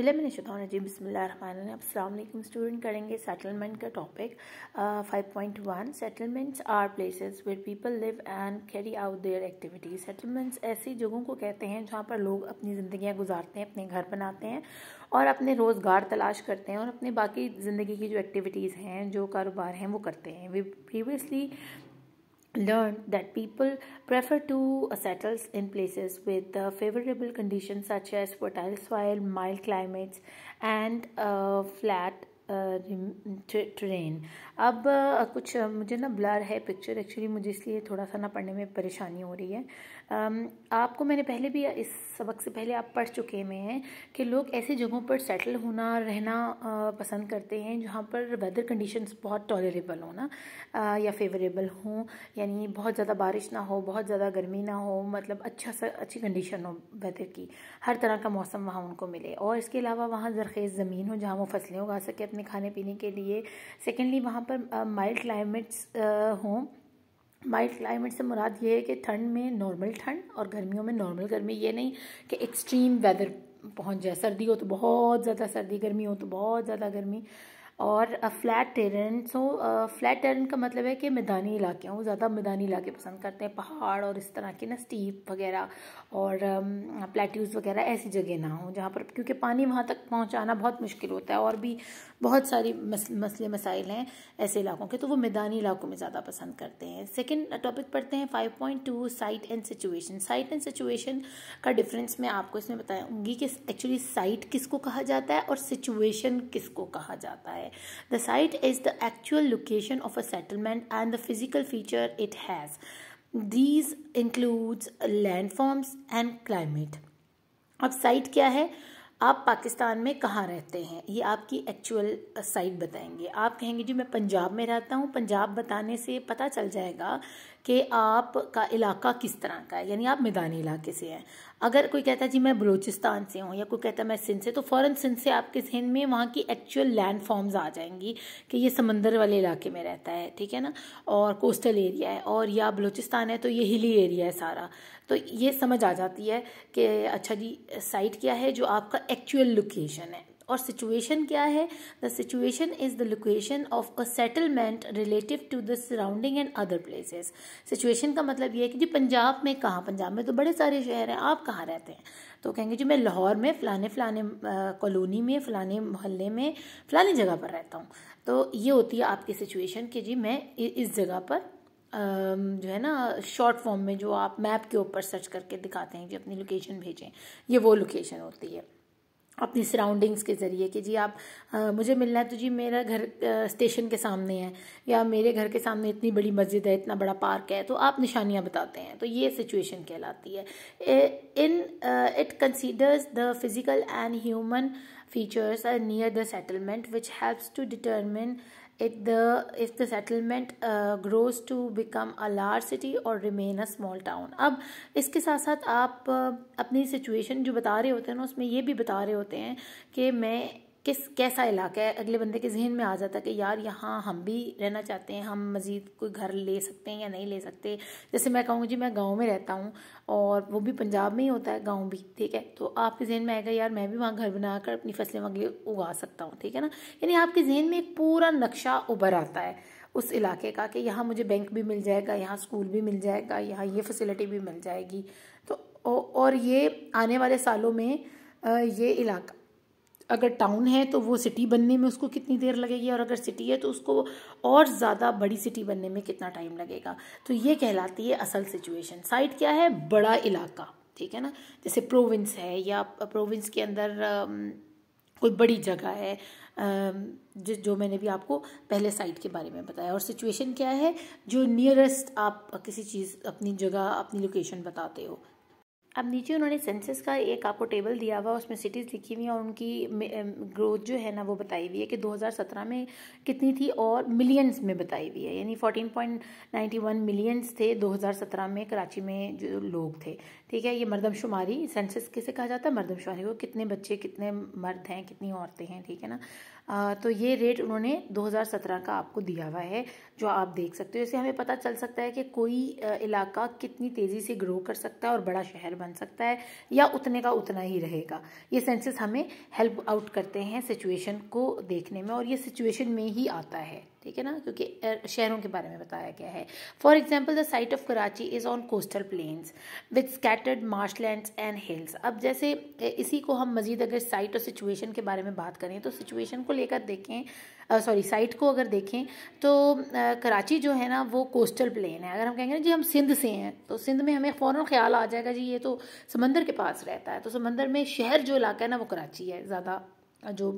बिलमिनशतौरजीम बिस्मिल स्टूडेंट करेंगे सेटलमेंट का topic five point one settlements are places where people live and carry out their activities settlements ऐसी जगहों को कहते हैं जहाँ पर लोग अपनी ज़िंदियाँ गुजारते हैं अपने घर बनाते हैं और अपने रोज़गार तलाश करते हैं और अपने बाकी ज़िंदगी की जो एक्टिविटीज़ हैं जो कारोबार हैं वो करते हैं we previously learned that people prefer to uh, settle in places with uh, favorable conditions such as fertile soil, mild climates, and uh, flat terrain uh, अब uh, कुछ मुझे ना ब्लर है पिक्चर एक्चुअली मुझे इसलिए थोड़ा सा ना पढ़ने में परेशानी हो रही है आपको मैंने पहले भी इस सबक से पहले आप पढ़ चुके में हैं कि लोग ऐसे जगहों पर सेटल होना रहना पसंद करते हैं जहाँ पर वेदर कंडीशंस बहुत टॉलरेबल हो ना या फेवरेबल हों यानी बहुत ज़्यादा बारिश ना हो बहुत ज़्यादा गर्मी ना हो मतलब अच्छा सा अच्छी कंडीशन हो वेदर की हर तरह का मौसम वहाँ उनको मिले और इसके अलावा वहाँ जरखेज़ ज़मीन हो जहाँ वो फसलें उगा सके अपने खाने पीने के लिए सेकेंडली वहाँ पर माइल्ड क्लाइमेट्स हों माइल्ड क्लाइमेट से मुराद ये है कि ठंड में नॉर्मल ठंड और गर्मियों में नॉर्मल गर्मी ये नहीं कि एक्सट्रीम वेदर पहुंच जाए सर्दी हो तो बहुत ज़्यादा सर्दी गर्मी हो तो बहुत ज़्यादा गर्मी और flat terrain so flat terrain का मतलब है कि मैदानी इलाके हूँ ज़्यादा मैदानी इलाके पसंद करते हैं पहाड़ और इस तरह के ना स्टीप वगैरह और प्लेट्यूज वगैरह ऐसी जगह ना हो जहाँ पर क्योंकि पानी वहाँ तक पहुँचाना बहुत मुश्किल होता है और भी बहुत सारी मसले मसाइल हैं ऐसे इलाकों के तो वो मैदानी इलाकों में ज़्यादा पसंद करते हैं सेकेंड टॉपिक पढ़ते हैं five point two site and situation site and situation का डिफरेंस मैं आपको इसमें बताऊँगी कि एक्चुअली साइट किसको कहा जाता है और सिचुएशन किसको कहा जाता है the site is the actual location of a settlement and the physical feature it has these includes landforms and climate अब साइट क्या है आप पाकिस्तान में कहाँ रहते हैं ये आपकी एक्चुअल साइट uh, बताएंगे आप कहेंगे जी मैं पंजाब में रहता हूँ पंजाब बताने से पता चल जाएगा कि आपका इलाका किस तरह का है यानी आप मैदानी इलाके से हैं अगर कोई कहता है जी मैं बलूचिस्तान से हूँ या कोई कहता है मैं सिंध से तो फ़ौरन सिंध से आपके जहन में वहाँ की एक्चुअल लैंड फॉर्म्स आ जाएंगी कि ये समंदर वाले इलाके में रहता है ठीक है ना और कोस्टल एरिया है और या बलूचिस्तान है तो ये हिली एरिया है सारा तो ये समझ आ जाती है कि अच्छा जी साइट क्या है जो आपका एक्चुअल लोकेशन है और सिचुएशन क्या है the situation is the location of a settlement relative to the surrounding and other places situation का मतलब ये है कि जी पंजाब में कहाँ पंजाब में तो बड़े सारे शहर हैं आप कहाँ रहते हैं तो कहेंगे जी मैं लाहौर में फ़लाने फ़लाने कॉलोनी में फ़लाने मोहल्ले में फलाने जगह पर रहता हूँ तो ये होती है आपकी सिचुएशन कि जी मैं इस जगह पर जो है ना शॉर्ट फॉर्म में जो आप मैप के ऊपर सर्च करके दिखाते हैं कि अपनी लोकेशन भेजें ये वो लोकेशन होती है अपनी सराउंडिंग्स के ज़रिए कि जी आप आ, मुझे मिलना है तो जी मेरा घर स्टेशन के सामने है या मेरे घर के सामने इतनी बड़ी मस्जिद है इतना बड़ा पार्क है तो आप निशानियाँ बताते हैं तो ये सिचुएशन कहलाती है in it considers the physical and human features are near the settlement which helps to determine it the if the settlement uh, grows to become a large city or remain a small town ab iske sath sath aap uh, apni situation jo bata rahe hote hain na usme ye bhi bata rahe hote hain ki main किस कैसा इलाका है अगले बंदे के जहन में आ जाता है कि यार यहाँ हम भी रहना चाहते हैं हम मज़ीद कोई घर ले सकते हैं या नहीं ले सकते जैसे मैं कहूँगी मैं गाँव में रहता हूँ और वो भी पंजाब में ही होता है गाँव भी ठीक है तो आपके जहन में आएगा यार मैं भी वहाँ घर बना कर अपनी फसलें वगैरह उगा सकता हूँ ठीक है ना यानी आपके जहन में एक पूरा नक्शा उभर आता है उस इलाके का कि यहाँ मुझे बैंक भी मिल जाएगा यहाँ स्कूल भी मिल जाएगा यहाँ ये फैसिलिटी भी मिल जाएगी तो और ये आने वाले सालों में ये इलाका अगर टाउन है तो वो सिटी बनने में उसको कितनी देर लगेगी और अगर सिटी है तो उसको और ज़्यादा बड़ी सिटी बनने में कितना टाइम लगेगा तो ये कहलाती है असल सिचुएशन साइट क्या है बड़ा इलाका ठीक है ना जैसे प्रोविंस है या प्रोविंस के अंदर कोई बड़ी जगह है जो जो मैंने भी आपको पहले साइट के बारे में बताया और सिचुएशन क्या है जो नियरेस्ट आप किसी चीज़ अपनी जगह अपनी लोकेशन बताते हो अब नीचे उन्होंने सेंसेस का एक आपको टेबल दिया हुआ उसमें सिटीज़ लिखी हुई हैं और उनकी ग्रोथ जो है ना वो बताई हुई है कि 2017 में कितनी थी और मिलियंस में बताई हुई है यानी 14.91 मिलियंस थे 2017 में कराची में जो लोग थे ठीक है ये मरदमशुमारी सेंसेस किसे कहा जाता है मरदमशुमारी को कितने बच्चे कितने मर्द हैं कितनी औरतें हैं ठीक है ना तो ये रेट उन्होंने 2017 का आपको दिया हुआ है जो आप देख सकते हो इससे हमें पता चल सकता है कि कोई इलाका कितनी तेज़ी से ग्रो कर सकता है और बड़ा शहर बन सकता है या उतने का उतना ही रहेगा ये सेंसेस हमें हेल्प आउट करते हैं सिचुएशन को देखने में और ये सिचुएशन में ही आता है ठीक है ना क्योंकि शहरों के बारे में बताया गया है for example the site of Karachi is on coastal plains with scattered marsh land and hills अब जैसे इसी को हम मज़ीद अगर साइट और सिचुएशन के बारे में बात करें तो सिचुएशन को लेकर देखें सॉरी साइट को अगर देखें तो आ, कराची जो है ना वो कोस्टल प्लेन है अगर हम कहेंगे ना जी हम सिंध से हैं तो सिंध में हमें फ़ौर ख्याल आ जाएगा जी ये तो समंदर के पास रहता है तो समंदर में शहर जो इलाका है ना वो कराची है ज़्यादा जो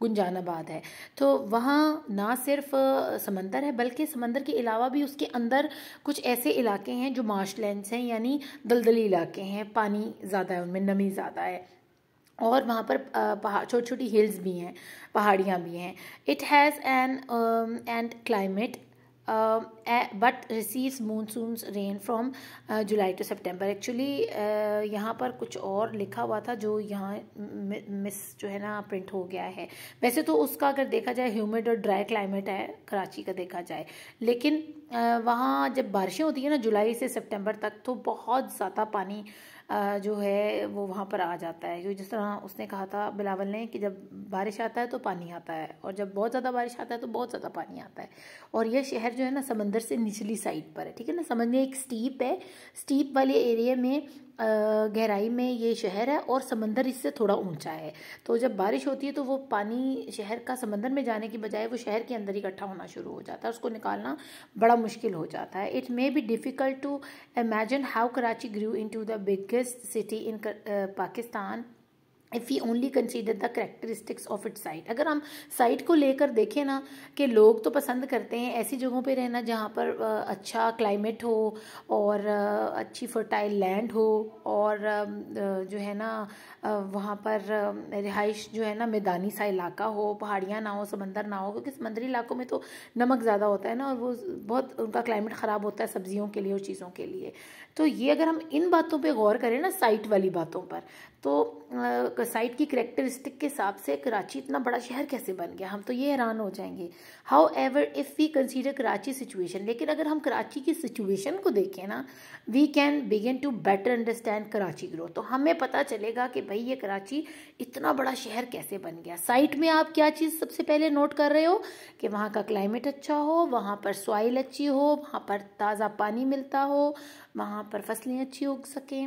गुंजानाबाद है तो वहाँ ना सिर्फ समंदर है बल्कि समंदर के अलावा भी उसके अंदर कुछ ऐसे इलाके हैं जो मार्श हैं यानी दलदली इलाके हैं पानी ज़्यादा है उनमें नमी ज़्यादा है और वहाँ पर पहाड़ छोटी छोटी हिल्स भी हैं पहाड़ियाँ भी हैं it has an and climate but receive monsoon rain from July to September actually यहाँ पर कुछ और लिखा हुआ था जो यहाँ मिस जो है ना प्रिंट हो गया है वैसे तो उसका अगर देखा जाए ह्यूमिड और ड्राई क्लाइमेट है कराची का देखा जाए लेकिन uh, वहाँ जब बारिशें होती हैं ना जुलाई से सेप्टेम्बर तक तो बहुत ज़्यादा पानी uh, जो है वो वहाँ पर आ जाता है जो जिस तरह उसने कहा था बिलावल ने कि जब बारिश आता है तो पानी आता है और जब बहुत ज़्यादा बारिश आता है तो बहुत ज़्यादा पानी आता है और यह शहर जो है ना समंदर से निचली साइड पर है ठीक है ना समंदर एक स्टीप है स्टीप वाले एरिए में गहराई में ये शहर है और समंदर इससे थोड़ा ऊंचा है तो जब बारिश होती है तो वो पानी शहर का समंदर में जाने की बजाय वो शहर के अंदर इकट्ठा होना शुरू हो जाता है उसको निकालना बड़ा मुश्किल हो जाता है it may be difficult to imagine how Karachi grew into the biggest city in Pakistan if you only consider the characteristics of it site अगर हम साइट को लेकर देखें ना कि लोग तो पसंद करते हैं ऐसी जगहों पे रहना जहाँ पर अच्छा क्लाइमेट हो और अच्छी फर्टाइल लैंड हो और जो है ना वहाँ पर रिहाइश जो है ना मैदानी सा इलाका हो पहाड़ियाँ ना हो समंदर ना हो क्योंकि समंदरी इलाकों में तो नमक ज़्यादा होता है ना और वो बहुत उनका क्लाइमेट ख़राब होता है सब्जियों के लिए और चीज़ों के लिए तो ये अगर हम इन बातों पर गौर करें ना साइट वाली बातों पर तो साइट की करेक्टरिस्टिक के हिसाब से कराची इतना बड़ा शहर कैसे बन गया हम तो ये हैरान हो जाएंगे however if we consider Karachi situation लेकिन अगर हम कराची की सिचुएशन को देखें ना we can begin to better understand Karachi growth तो हमें पता चलेगा कि भाई ये कराची इतना बड़ा शहर कैसे बन गया साइट में आप क्या चीज़ सबसे पहले नोट कर रहे हो कि वहाँ का क्लाइमेट अच्छा हो वहाँ पर सॉइल अच्छी हो वहाँ पर ताज़ा पानी मिलता हो वहाँ पर फसलें अच्छी उग सकें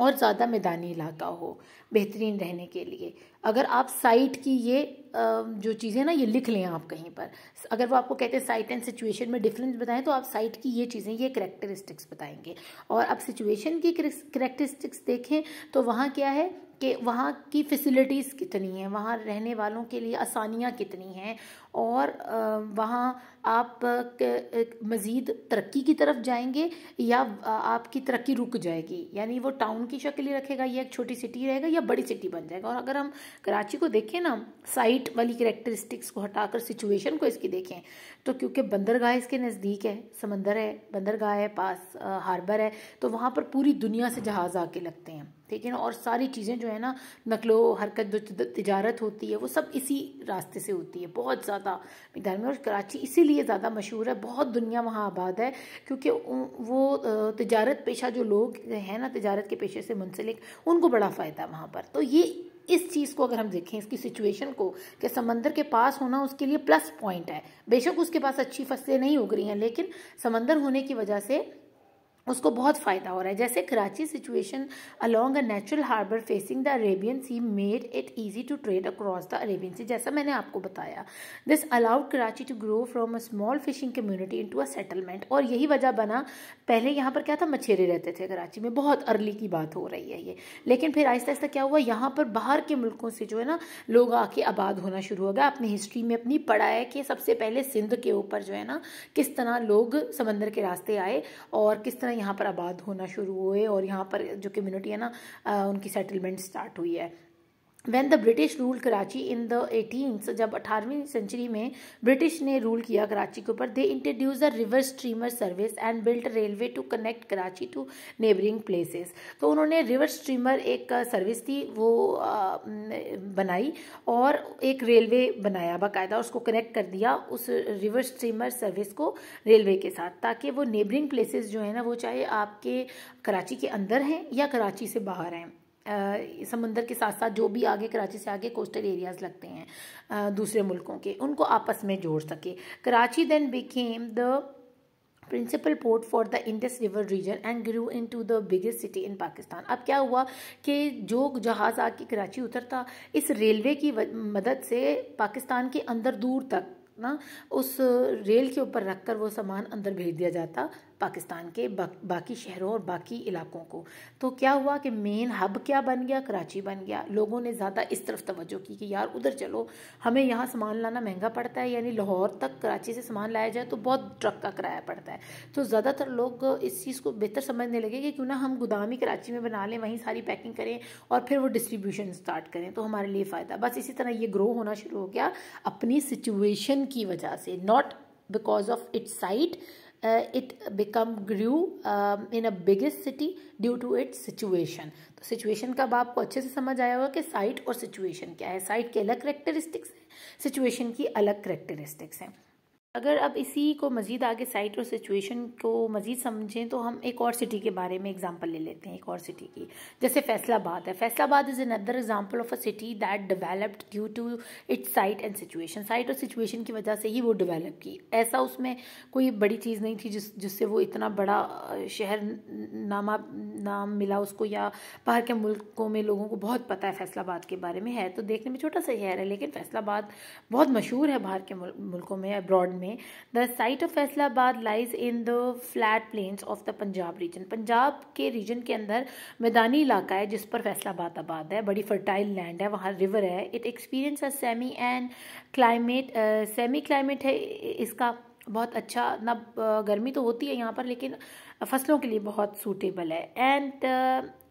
और ज़्यादा मैदानी इलाका हो बेहतरीन रहने के लिए अगर आप साइट की ये जो चीज़ें ना ये लिख लें आप कहीं पर अगर वो आपको कहते हैं साइट एंड सिचुएशन में डिफरेंस बताएं तो आप साइट की ये चीज़ें ये करेक्टरिस्टिक्स बताएंगे और अब सिचुएशन की करेक्टरिस्टिक्स देखें तो वहाँ क्या है कि वहाँ की फैसिलिटीज़ कितनी हैं वहाँ रहने वालों के लिए आसानियाँ कितनी हैं और वहाँ आप मज़ीद तरक्की की तरफ जाएंगे या आपकी तरक्की रुक जाएगी यानी वो टाउन की शक्ल ही रखेगा या एक छोटी सिटी रहेगा या बड़ी सिटी बन जाएगा और अगर हम कराची को देखें ना साइट वाली करेक्टरिस्टिक्स को हटाकर सिचुएशन को इसकी देखें तो क्योंकि बंदरगाह इसके नज़दीक है समंदर है बंदरगाह है पास हार्बर है तो वहाँ पर पूरी दुनिया से जहाज़ आके लगते हैं ठीक है ना और सारी चीज़ें जो है ना नकलो हरकत जो तजारत होती है वो सब इसी रास्ते से होती है बहुत ज़्यादा मैदान में और कराची इसीलिए ज़्यादा मशहूर है बहुत दुनिया वहाँ आबाद है क्योंकि वो तजारत पेशा जो लोग हैं ना तजारत के पेशे से मुंसलिक उनको बड़ा फ़ायदा है वहाँ पर तो ये इस चीज़ को अगर हम देखें इसकी सिचुएशन को कि समंदर के पास होना उसके लिए प्लस पॉइंट है बेशक उसके पास अच्छी फसलें नहीं उग रही हैं लेकिन समंदर होने की वजह से उसको बहुत फ़ायदा हो रहा है जैसे Karachi situation along a natural harbour facing the Arabian sea made it easy to trade across the Arabian sea जैसा मैंने आपको बताया this allowed Karachi to grow from a small fishing community into a settlement और यही वजह बना पहले यहाँ पर क्या था मछेरे रहते थे कराची में बहुत अर्ली की बात हो रही है ये लेकिन फिर आहिस्ता आहिस्ता क्या हुआ यहाँ पर बाहर के मुल्कों से जो है ना लोग आके आबाद होना शुरू हो गया अपनी हिस्ट्री में अपनी पढ़ा है कि सबसे पहले सिंध के ऊपर जो है ना किस तरह लोग समंदर के रास्ते आए और किस तरह यहाँ पर आबाद होना शुरू हुए और यहाँ पर जो कम्युनिटी है ना उनकी सेटलमेंट स्टार्ट हुई है when the British rule Karachi in the eighteens जब अठारहवीं सेंचुरी में ब्रिटिश ने रूल किया कराची के ऊपर they introduce the river streamer service and built railway to connect Karachi to neighbouring places तो उन्होंने रिवर स्ट्रीमर एक सर्विस थी वो बनाई और एक रेलवे बनाया बाकायदा उसको कनेक्ट कर दिया उस रिवर स्ट्रीमर सर्विस को रेलवे के साथ ताकि वो नेबरिंग प्लेसेस जो है ना वो चाहे आपके कराची के अंदर हैं या कराची से बाहर हैं समंदर के साथ साथ जो भी आगे कराची से आगे कोस्टल एरियाज लगते हैं दूसरे मुल्कों के उनको आपस में जोड़ सके Karachi then became the principal port for the Indus river region and grew into the biggest city in Pakistan अब क्या हुआ कि जो जहाज़ आके कराची उतरता इस रेलवे की मदद से पाकिस्तान के अंदर दूर तक ना उस रेल के ऊपर रखकर वो सामान अंदर भेज दिया जाता पाकिस्तान के बा, बाकी शहरों और बाकी इलाकों को तो क्या हुआ कि मेन हब क्या बन गया कराची बन गया लोगों ने ज़्यादा इस तरफ तवज्जो की कि यार उधर चलो हमें यहाँ सामान लाना महंगा पड़ता है यानी लाहौर तक कराची से सामान लाया जाए तो बहुत ट्रक का किराया पड़ता है तो ज़्यादातर लोग इस चीज़ को बेहतर समझने लगे कि क्यों ना हम गोदाम ही कराची में बना लें वहीं सारी पैकिंग करें और फिर वो डिस्ट्रीब्यूशन स्टार्ट करें तो हमारे लिए फ़ायदा बस इसी तरह ये ग्रो होना शुरू हो गया अपनी सिचुएशन की वजह से not because of its site uh, it become grew uh, in a biggest city due to its situation तो situation का अब आपको अच्छे से समझ आया होगा कि site और situation क्या है site के अलग characteristics हैं situation की अलग characteristics हैं अगर अब इसी को मज़ीद आगे साइट और सिचुएशन को मज़ीद समझें तो हम एक और सिटी के बारे में एग्जांपल ले लेते हैं एक और सिटी की जैसे फैसलाबाद है Faisalabad is other example of a city that developed due to its site and situation site और सिचुएशन की वजह से ही वो डेवलप की ऐसा उसमें कोई बड़ी चीज़ नहीं थी जिस जिससे वो इतना बड़ा शहर नामा नाम मिला उसको या बाहर के मुल्कों में लोगों को बहुत पता है फैसलाबाद के बारे में है तो देखने में छोटा सा शहर है लेकिन फैसलाबाद बहुत मशहूर है बाहर के मुल्कों में अब्रॉड में the site of Faisalabad lies in the flat plains of the Punjab region Punjab के रीजन के अंदर मैदानी इलाका है जिस पर फैसलाबाद आबाद है बड़ी फर्टाइल लैंड है वहाँ रिवर है it experience a semi and climate semi climate है इसका बहुत अच्छा ना गर्मी तो होती है यहाँ पर लेकिन फसलों के लिए बहुत सूटेबल है and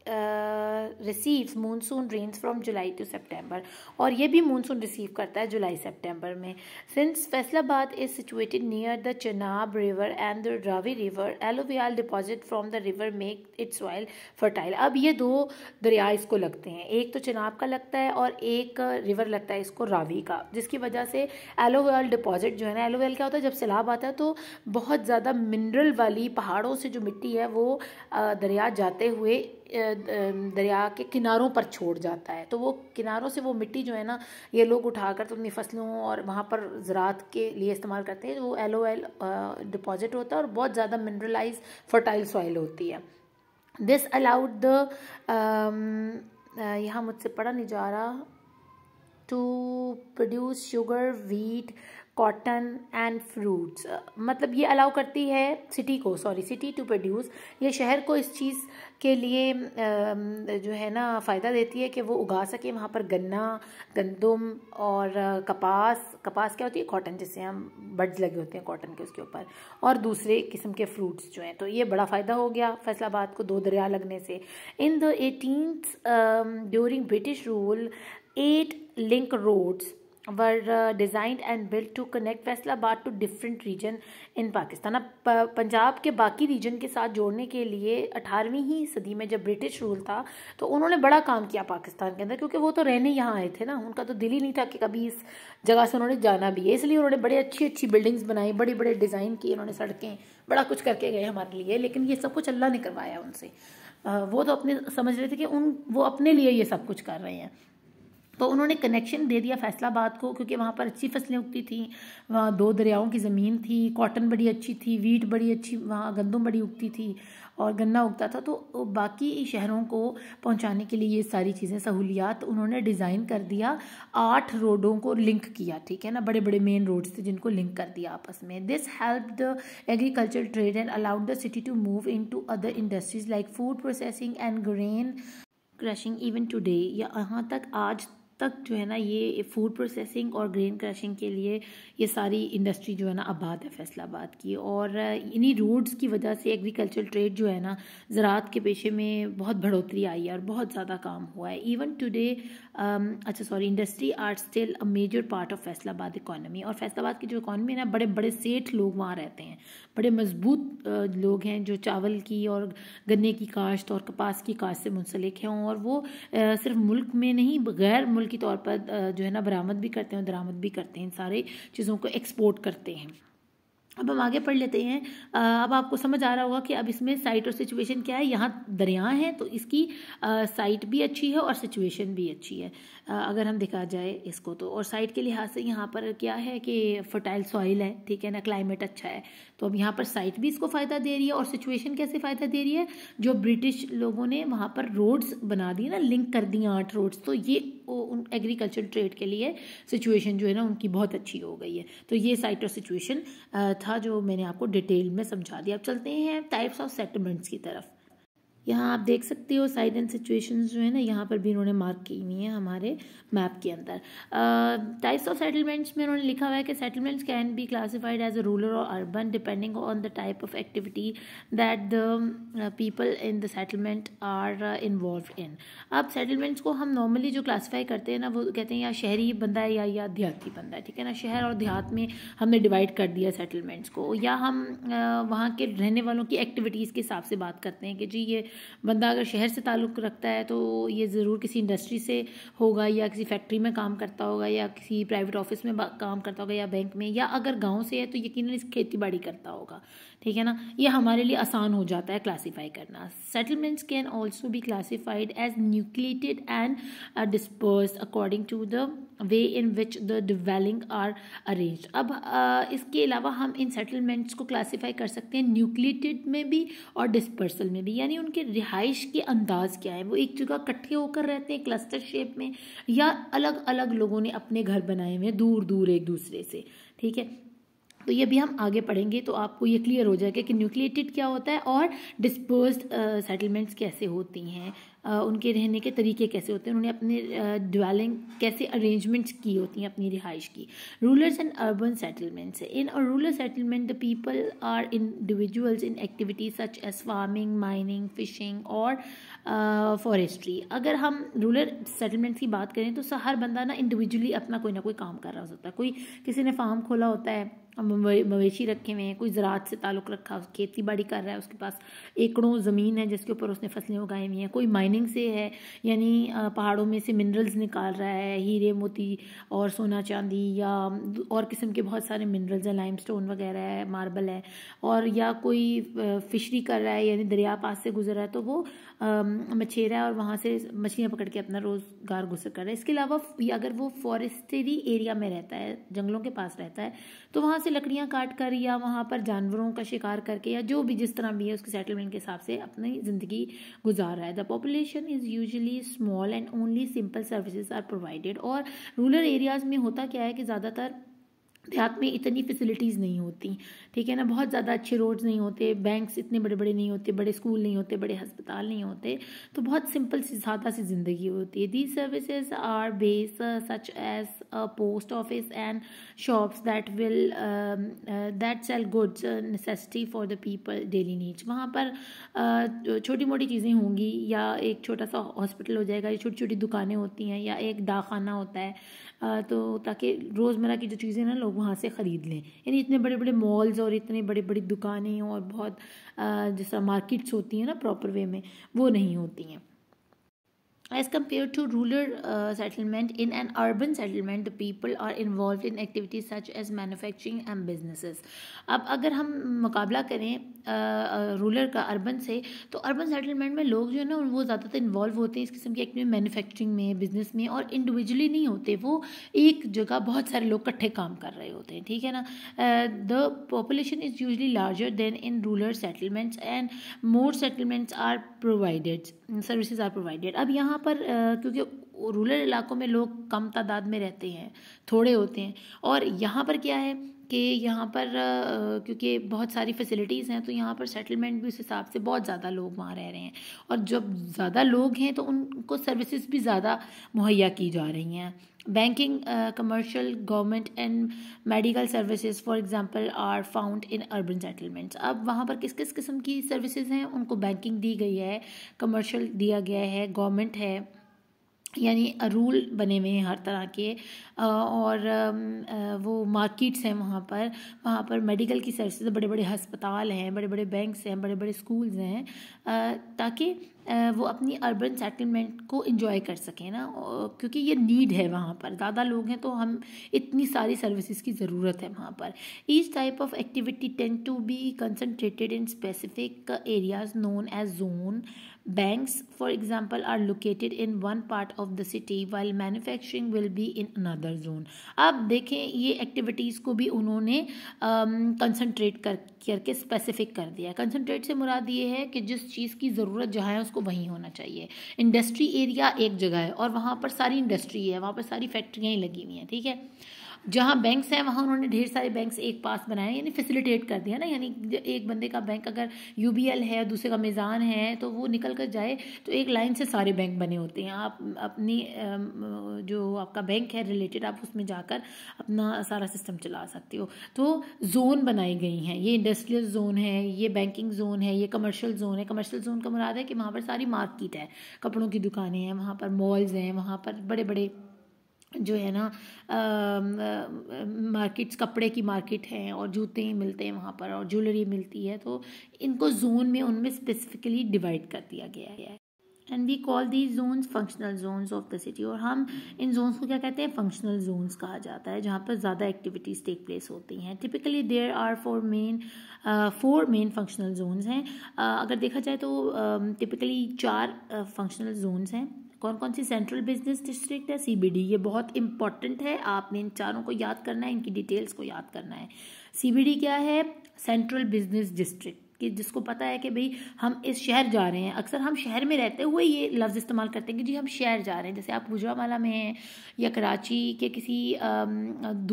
receives monsoon rains from July to September और ये भी मानसून रिसीव करता है जुलाई सेप्टेम्बर में since Faisalabad is situated near the Chenab river and the Ravi river alluvial deposit from the river make its soil fertile अब ये दो दरिया इसको लगते हैं एक तो चनाब का लगता है और एक रिवर uh, लगता है इसको रावी का जिसकी वजह से एलोवियाल डिपॉजिट जो है ना एलोवियाल क्या होता है जब सैलाब आता है तो बहुत ज़्यादा मिनरल वाली पहाड़ों से जो मिट्टी है वो uh, दरिया जाते हुए दरिया के किनारों पर छोड़ जाता है तो वो किनारों से वो मिट्टी जो है ना ये लोग उठाकर तो अपनी फसलों और वहाँ पर ज़रात के लिए इस्तेमाल करते हैं वो एल एल डिपॉजिट होता है और बहुत ज़्यादा मिनरलाइज फर्टाइल सॉइल होती है दिस अलाउड द यहाँ मुझसे पढ़ा नहीं जा रहा to produce sugar wheat cotton and fruits मतलब ये अलाउ करती है सिटी को सॉरी सिटी टू प्रोड्यूस ये शहर को इस चीज़ के लिए um, जो है ना फ़ायदा देती है कि वो उगा सके वहाँ पर गन्ना गंदम और uh, कपास कपास क्या होती है कॉटन जैसे हम बर्ड्स लगे होते हैं कॉटन के उसके ऊपर और दूसरे किस्म के फ्रूट्स जो हैं तो ये बड़ा फ़ायदा हो गया फैसलाबाद को दो दरिया लगने से in the eighteen during British rule at link roads design and build to connect Faisalabad to different region in Pakistan अब पंजाब के बाकी रीजन के साथ जोड़ने के लिए अठारहवीं ही सदी में जब ब्रिटिश रूल था तो उन्होंने बड़ा काम किया पाकिस्तान के अंदर क्योंकि वो तो रहने यहाँ आए थे ना उनका तो दिल ही नहीं था कि कभी इस जगह से उन्होंने जाना भी है इसलिए उन्होंने बड़ी अच्छी अच्छी बिल्डिंग्स बनाई बड़े बड़े डिज़ाइन किए उन्होंने सड़कें बड़ा कुछ करके गए हमारे लिए लेकिन ये सब कुछ अल्लाह ने करवाया उनसे वो तो अपने समझ रहे थे कि उन वो अपने लिए ये सब कुछ कर रहे हैं तो उन्होंने कनेक्शन दे दिया फैसलाबाद को क्योंकि वहाँ पर अच्छी फसलें उगती थी वहाँ दो दरियाओं की ज़मीन थी कॉटन बड़ी अच्छी थी वीट बड़ी अच्छी वहाँ गंदम बड़ी उगती थी और गन्ना उगता था तो बाकी शहरों को पहुँचाने के लिए ये सारी चीज़ें सहूलियात उन्होंने डिज़ाइन कर दिया आठ रोडों को लिंक किया ठीक है ना बड़े बड़े मेन रोड्स थे जिनको लिंक कर दिया आपस में this help the agriculture trade and allowed the city to move into other industries like food processing and grain crushing even today यहाँ तक आज तक जो है ना ये फूड प्रोसेसिंग और ग्रेन क्रशिंग के लिए ये सारी इंडस्ट्री जो है ना आबाद है फैसलाबाद की और इन्हीं रूट्स की वजह से एग्रीकल्चर ट्रेड जो है ना ज़रात के पेशे में बहुत बढ़ोतरी आई है और बहुत ज़्यादा काम हुआ है इवन टुडे Um, अच्छा sorry industry are still a major part of Faisalabad economy और फैसलाबाद की जो इकानमी है ना बड़े बड़े सेठ लोग वहाँ रहते हैं बड़े मजबूत लोग हैं जो चावल की और गन्ने की काश्त और कपास की काश्त से मुंसलिक हैं और वो सिर्फ मुल्क में नहीं गैर मुल्की तौर पर जो है ना बरामद भी करते हैं और दरामद भी करते हैं इन सारे चीज़ों को एक्सपोर्ट करते हैं अब हम आगे पढ़ लेते हैं अब आपको समझ आ रहा होगा कि अब इसमें साइट और सिचुएशन क्या है यहाँ दरिया है तो इसकी साइट भी अच्छी है और सिचुएशन भी अच्छी है अगर हम देखा जाए इसको तो और साइट के लिहाज से यहाँ पर क्या है कि फर्टाइल सॉइल है ठीक है ना क्लाइमेट अच्छा है तो अब यहाँ पर साइट भी इसको फ़ायदा दे रही है और सिचुएशन कैसे फ़ायदा दे रही है जो ब्रिटिश लोगों ने वहाँ पर रोड्स बना दिए ना लिंक कर दिए आठ रोड्स तो ये उन एग्रीकल्चर ट्रेड के लिए सिचुएशन जो है ना उनकी बहुत अच्छी हो गई है तो ये साइट और सिचुएशन था जो मैंने आपको डिटेल में समझा दिया अब चलते हैं टाइप्स ऑफ सेटलमेंट्स की तरफ यहाँ आप देख सकते हो साइड एंड सिचुएशन जो है ना यहाँ पर भी इन्होंने मार्क की हुई हैं हमारे मैप के अंदर टाइप्स ऑफ सेटलमेंट्स में उन्होंने लिखा हुआ है कि settlements can be classified as a rural और urban depending on the type of activity that the people in the settlement are involve in अब सेटलमेंट्स को हम नॉर्मली जो क्लासीफाई करते हैं ना वो कहते हैं या शहरी बंदा है या या देहाती बंदा है ठीक है ना शहर और देहात में हमने डिवाइड कर दिया सेटलमेंट्स को या हम वहाँ के रहने वालों की एक्टिविटीज़ के हिसाब से बात करते हैं कि जी ये बंदा अगर शहर से ताल्लुक़ रखता है तो ये ज़रूर किसी इंडस्ट्री से होगा या किसी फैक्ट्री में काम करता होगा या किसी प्राइवेट ऑफिस में काम करता होगा या बैंक में या अगर गाँव से है तो यकीन इस खेती बाड़ी करता होगा ठीक है ना ये हमारे लिए आसान हो जाता है क्लासीफाई करना settlements can also be classified as nucleated and dispersed according to the way in which the dwelling are arrange अब आ, इसके अलावा हम इन सेटलमेंट्स को क्लासीफाई कर सकते हैं न्यूक्लिएटेड में भी और डिस्पर्सल में भी यानी उनके रिहाइश के अंदाज क्या है वो एक जगह इकट्ठे होकर रहते हैं क्लस्टर शेप में या अलग अलग लोगों ने अपने घर बनाए हुए दूर दूर एक दूसरे से ठीक है तो ये भी हम आगे पढ़ेंगे तो आपको ये क्लियर हो जाएगा कि न्यूक्लिएटेड क्या होता है और डिस्पर्स्ड सेटलमेंट्स कैसे होती हैं उनके रहने के तरीके कैसे होते हैं उन्होंने अपने डवेलिंग कैसे अरेंजमेंट्स की होती हैं अपनी रिहाइश की rulers and urban settlements in और rural settlement the people are individuals in activities such as farming mining fishing और फॉरेस्ट्री uh, अगर हम रूरल सेटलमेंट्स की बात करें तो हर बंदा ना इंडिविजुअली अपना कोई ना कोई काम कर रहा होता है कोई किसी ने फार्म खोला होता है मवेशी रखे हुए हैं कोई ज़रात से ताल्लुक़ रखा उस खेती बाड़ी कर रहा है उसके पास एकड़ों ज़मीन है जिसके ऊपर उसने फसलें उगाई हुई हैं कोई माइनिंग से है यानी पहाड़ों में से मिनरल्स निकाल रहा है हीरे मोती और सोना चांदी या और किस्म के बहुत सारे मिनरल्स हैं लाइम वगैरह है मार्बल है और या कोई फिशरी कर रहा है यानी दरिया पास से गुजर रहा है तो वो मछेरा है और वहाँ से मछलियाँ पकड़ के अपना रोज़गार गुजर कर रहा है इसके अलावा अगर वो फॉरेस्टरी एरिया में रहता है जंगलों के पास रहता है तो वहाँ वहाँ से लकड़ियाँ काट कर या वहाँ पर जानवरों का शिकार करके या जो भी जिस तरह भी है उसके सेटलमेंट के हिसाब से अपनी ज़िंदगी गुजार रहा है the population is usually small and only simple services are provided और रूरल एरियाज़ में होता क्या है कि ज़्यादातर देहात में इतनी फैसिलिटीज़ नहीं होती ठीक है ना बहुत ज़्यादा अच्छे रोड्स नहीं होते बैंक्स इतने बड़े बड़े नहीं होते बड़े स्कूल नहीं होते बड़े अस्पताल नहीं होते तो बहुत सिंपल सी सादा सी ज़िंदगी होती है the services are base such as post office and shops that will that sell goods necessity for the people daily needs वहाँ पर uh, छोटी मोटी चीज़ें होंगी या एक छोटा सा हॉस्पिटल हो जाएगा या छोटी छोटी दुकानें होती हैं या एक दाखाना होता है तो ताकि रोज़मर्रा की जो चीज़ें ना लोग वहाँ से ख़रीद लें यानी इतने बड़े बड़े मॉल्स और इतने बड़े बड़ी दुकानें और बहुत जैसा मार्केट्स होती हैं ना प्रॉपर वे में वो नहीं होती हैं as compared to rural uh, settlement in an urban settlement the people are involved in activities such as manufacturing and businesses अब अगर हम मुकाबला करें रूलर का अर्बन से तो अर्बन सेटलमेंट में लोग जो है ना वो ज़्यादातर इन्वॉल्व होते हैं इस किस्म की एक्टिविटी मैन्युफैक्चरिंग में बिजनेस में और इंडिविजुअली नहीं होते वो एक जगह बहुत सारे लोग इकट्ठे काम कर रहे होते हैं ठीक है ना the population is usually larger than in rural settlements and more settlements are provided services are provided अब यहाँ पर क्योंकि रूरल इलाकों में लोग कम तादाद में रहते हैं थोड़े होते हैं और यहाँ पर क्या है कि यहाँ पर क्योंकि बहुत सारी फैसिलिटीज़ हैं तो यहाँ पर सेटलमेंट भी उस हिसाब से बहुत ज़्यादा लोग वहाँ रह रहे हैं और जब ज़्यादा लोग हैं तो उनको सर्विसेज भी ज़्यादा मुहैया की जा रही हैं banking commercial government and medical services for example are found in urban settlements अब वहाँ पर किस किस किस्म की सर्विसेज हैं उनको बैंकिंग दी गई है कमर्शियल दिया गया है गवर्नमेंट है यानी रूल बने हुए हैं हर तरह के और वो मार्केट्स हैं वहाँ पर वहाँ पर मेडिकल की सर्विसेज बड़े बड़े हस्पताल हैं बड़े बड़े बैंक्स हैं बड़े बड़े स्कूल्स हैं ताकि वो अपनी अर्बन सेटलमेंट को इन्जॉय कर सकें ना क्योंकि ये नीड है वहाँ पर ज़्यादा लोग हैं तो हम इतनी सारी सर्विसेज की ज़रूरत है वहाँ पर each type of activity tend to be concentrated in specific areas known as zone Banks, for example, are located in one part of the city while manufacturing will be in another zone. अब देखें ये activities को भी उन्होंने concentrate um, कर करके specific कर दिया कंसनट्रेट से मुराद ये है कि जिस चीज़ की ज़रूरत जहाँ है उसको वहीं होना चाहिए इंडस्ट्री एरिया एक जगह है और वहाँ पर सारी इंडस्ट्री है वहाँ पर सारी फैक्ट्रियाँ ही लगी हुई हैं ठीक है जहाँ बैंक्स हैं वहाँ उन्होंने ढेर सारे बैंक्स एक पास बनाए यानी फैसिलिटेट कर दिया ना यानी एक बंदे का बैंक अगर यू है दूसरे का मेज़ान है तो वो निकल कर जाए तो एक लाइन से सारे बैंक बने होते हैं आप अपनी जो आपका बैंक है रिलेटेड आप उसमें जाकर अपना सारा सिस्टम चला सकते हो तो जोन बनाई गई हैं ये इंडस्ट्रियल जोन है ये बैंकिंग जोन है ये कमर्शियल जोन है कमर्शियल जोन का मुराद है कि वहाँ पर सारी मार्केट है कपड़ों की दुकानें हैं वहाँ पर मॉल्स हैं वहाँ पर बड़े बड़े जो है ना मार्केट्स कपड़े की मार्केट है और जूते ही मिलते हैं वहाँ पर और ज्वेलरी मिलती है तो इनको जोन में उनमें स्पेसिफिकली डिवाइड कर दिया गया है and we call the zones functional zones of the city और हम इन जोन्स को क्या कहते हैं फंक्शनल जोन्स कहा जाता है जहाँ पर ज़्यादा एक्टिविटीज़ टेक प्लेस होती हैं typically there are four main four main functional zones हैं अगर देखा जाए तो टिपिकली चार फंक्शनल जोन्स हैं कौन कौन सी सेंट्रल बिजनेस डिस्ट्रिक्ट है सीबीडी ये बहुत इंपॉर्टेंट है आपने इन चारों को याद करना है इनकी डिटेल्स को याद करना है सीबीडी क्या है सेंट्रल बिजनेस डिस्ट्रिक्ट कि जिसको पता है कि भाई हम इस शहर जा रहे हैं अक्सर हम शहर में रहते हुए ये लफ्ज़ इस्तेमाल करते हैं कि जी हम शहर जा रहे हैं जैसे आप गुजरावाला में हैं या कराची के किसी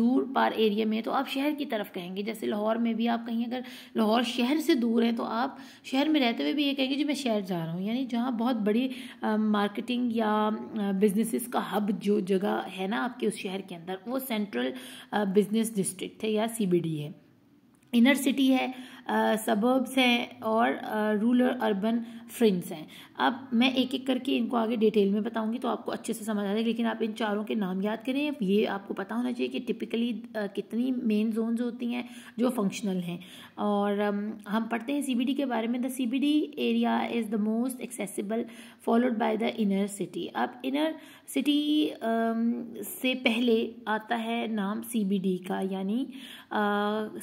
दूर पार एरिया में तो आप शहर की तरफ कहेंगे जैसे लाहौर में भी आप कहीं अगर लाहौर शहर से दूर हैं तो आप शहर में रहते हुए भी ये कहेंगे जी मैं शहर जा रहा हूँ यानी जहाँ बहुत बड़ी मार्केटिंग या बिजनेसिस का हब जो जगह है ना आपके उस शहर के अंदर वो सेंट्रल बिजनेस डिस्ट्रिक्ट है या सी है इनर सिटी है सबर्ब्स हैं और रूरल अर्बन फ्रिंस हैं अब मैं एक एक करके इनको आगे डिटेल में बताऊंगी तो आपको अच्छे से समझ आ जाएगा लेकिन आप इन चारों के नाम याद करें ये आपको पता होना चाहिए कि टिपिकली कितनी मेन जोन्स होती हैं जो फंक्शनल हैं और हम पढ़ते हैं सीबीडी के बारे में the CBD area is the most accessible followed by the inner city अब इनर सिटी um, से पहले आता है नाम सीबीडी का यानी